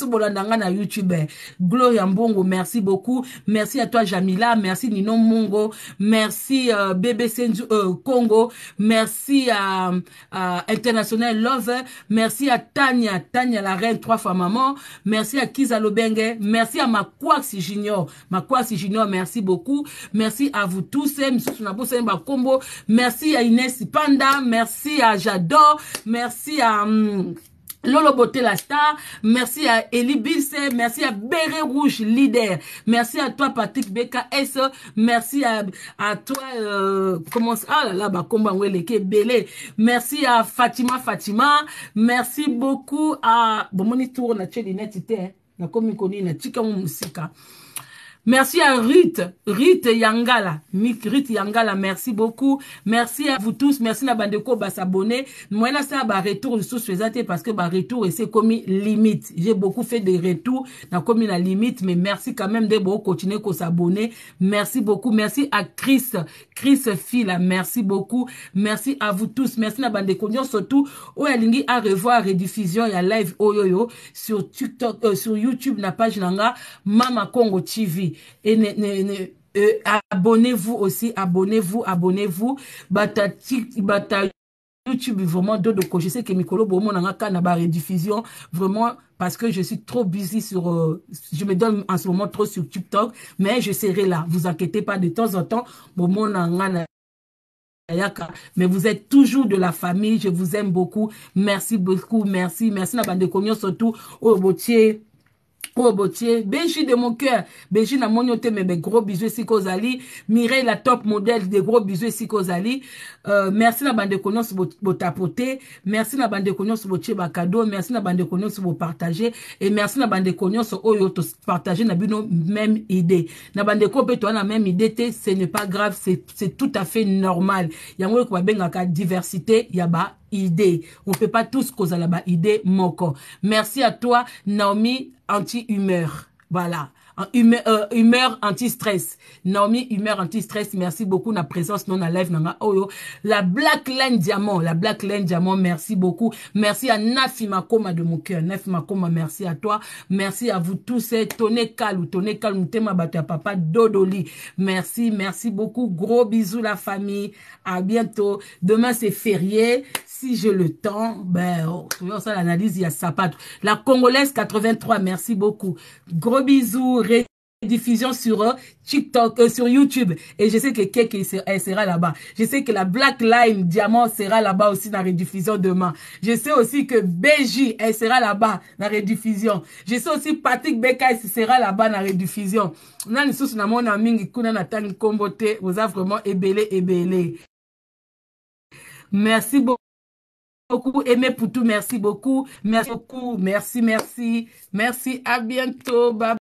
bolandanga na YouTube. Gloria Mbongo, merci beaucoup. Merci à toi, Jamila. Merci, Nino Mongo. Merci, euh, BBC euh, Congo. Merci à, International Love. Merci à Tania. Tania, la reine, trois fois maman. Merci à Kizalo Benge. Merci à Makwasi Junior. si Junior, merci beaucoup. Merci à vous tous. Merci à Inès Panda. Merci à J'adore. Merci à... Hum, Lolo Beauté la star, merci à Elie Bilse, merci à Béret Rouge leader, merci à toi Patrick BKS, merci à, à toi euh, comment ah là là bah belé, merci à Fatima Fatima, merci beaucoup à bon mon tour na chez na komi koni na chika musika. Merci à Ruth, Ruth Yangala, Ruth Yangala, merci beaucoup. Merci à vous tous, merci à Bandeko, bah s'abonner. Moi, là, ça, bah, retour, je suis parce que, bah, retour, c'est commis limite. J'ai beaucoup fait des retours, dans commis la limite, mais merci quand même de bon continuer qu'on s'abonner. Merci beaucoup, merci à Chris, Chris Fila, merci beaucoup. Merci à vous tous, merci à Bandeko, surtout, au lingi à revoir, rediffusion, il y a live, oh, yo, sur TikTok, euh, sur YouTube, la page, nanga, Mama Congo TV. Et euh, abonnez-vous aussi, abonnez-vous, abonnez-vous. Bata, bata YouTube, vraiment, de Je sais que Mikolo Bomo Nangaka n'a pas rediffusion. Vraiment, parce que je suis trop busy sur... Euh, je me donne en ce moment trop sur TikTok. Mais je serai là. Vous inquiétez pas, de temps en temps, Bomo mais vous êtes toujours de la famille. Je vous aime beaucoup. Merci beaucoup. Merci. Merci. de Konyo surtout. Au boutier. Botier, Benji de mon cœur Benji na moni ote mais gros bisous si kozali Mireille la top modèle des gros bisous si kozali euh, merci la bande connaissance pour tapoter merci la bande de bo tie ba cadeau merci la bande de connaissance pour partager et merci la bande de connaissance oyo to partager na bino même idée na bande ko pe toi na même idée c'est, ce n'est pas grave c'est tout à fait normal yango y benga ka diversité yaba idée. On fait pas tous causer là-bas idée moko. Merci à toi Naomi anti humeur. Voilà humeur, euh, humeur anti-stress. Naomi, humeur anti-stress. Merci beaucoup. Na présence non à live. Nanga oh yo, La Black Line Diamant. La Black Line Diamant. Merci beaucoup. Merci à Nafi Makoma de mon cœur. Nafi Makoma, merci à toi. Merci à vous tous. Toné ou Toné à Papa. Dodoli. Merci. Merci beaucoup. Gros bisous la famille. À bientôt. Demain, c'est férié. Si j'ai le temps, ben, oh, ça l'analyse. Il y a Sapato. La Congolaise 83. Merci beaucoup. Gros bisous diffusion sur euh, TikTok, euh, sur YouTube. Et je sais que Keke sera, là-bas. Je sais que la Black Line Diamant sera là-bas aussi dans la rediffusion demain. Je sais aussi que BJ, elle sera là-bas dans la rediffusion. Je sais aussi Patrick elle sera là-bas dans la rediffusion. Nani sous na mon ami kuna natan kombote, vous avez vraiment ébélé, Merci beaucoup Aimé pour tout, merci beaucoup. Merci beaucoup. Merci, merci. Merci. À bientôt. Bye.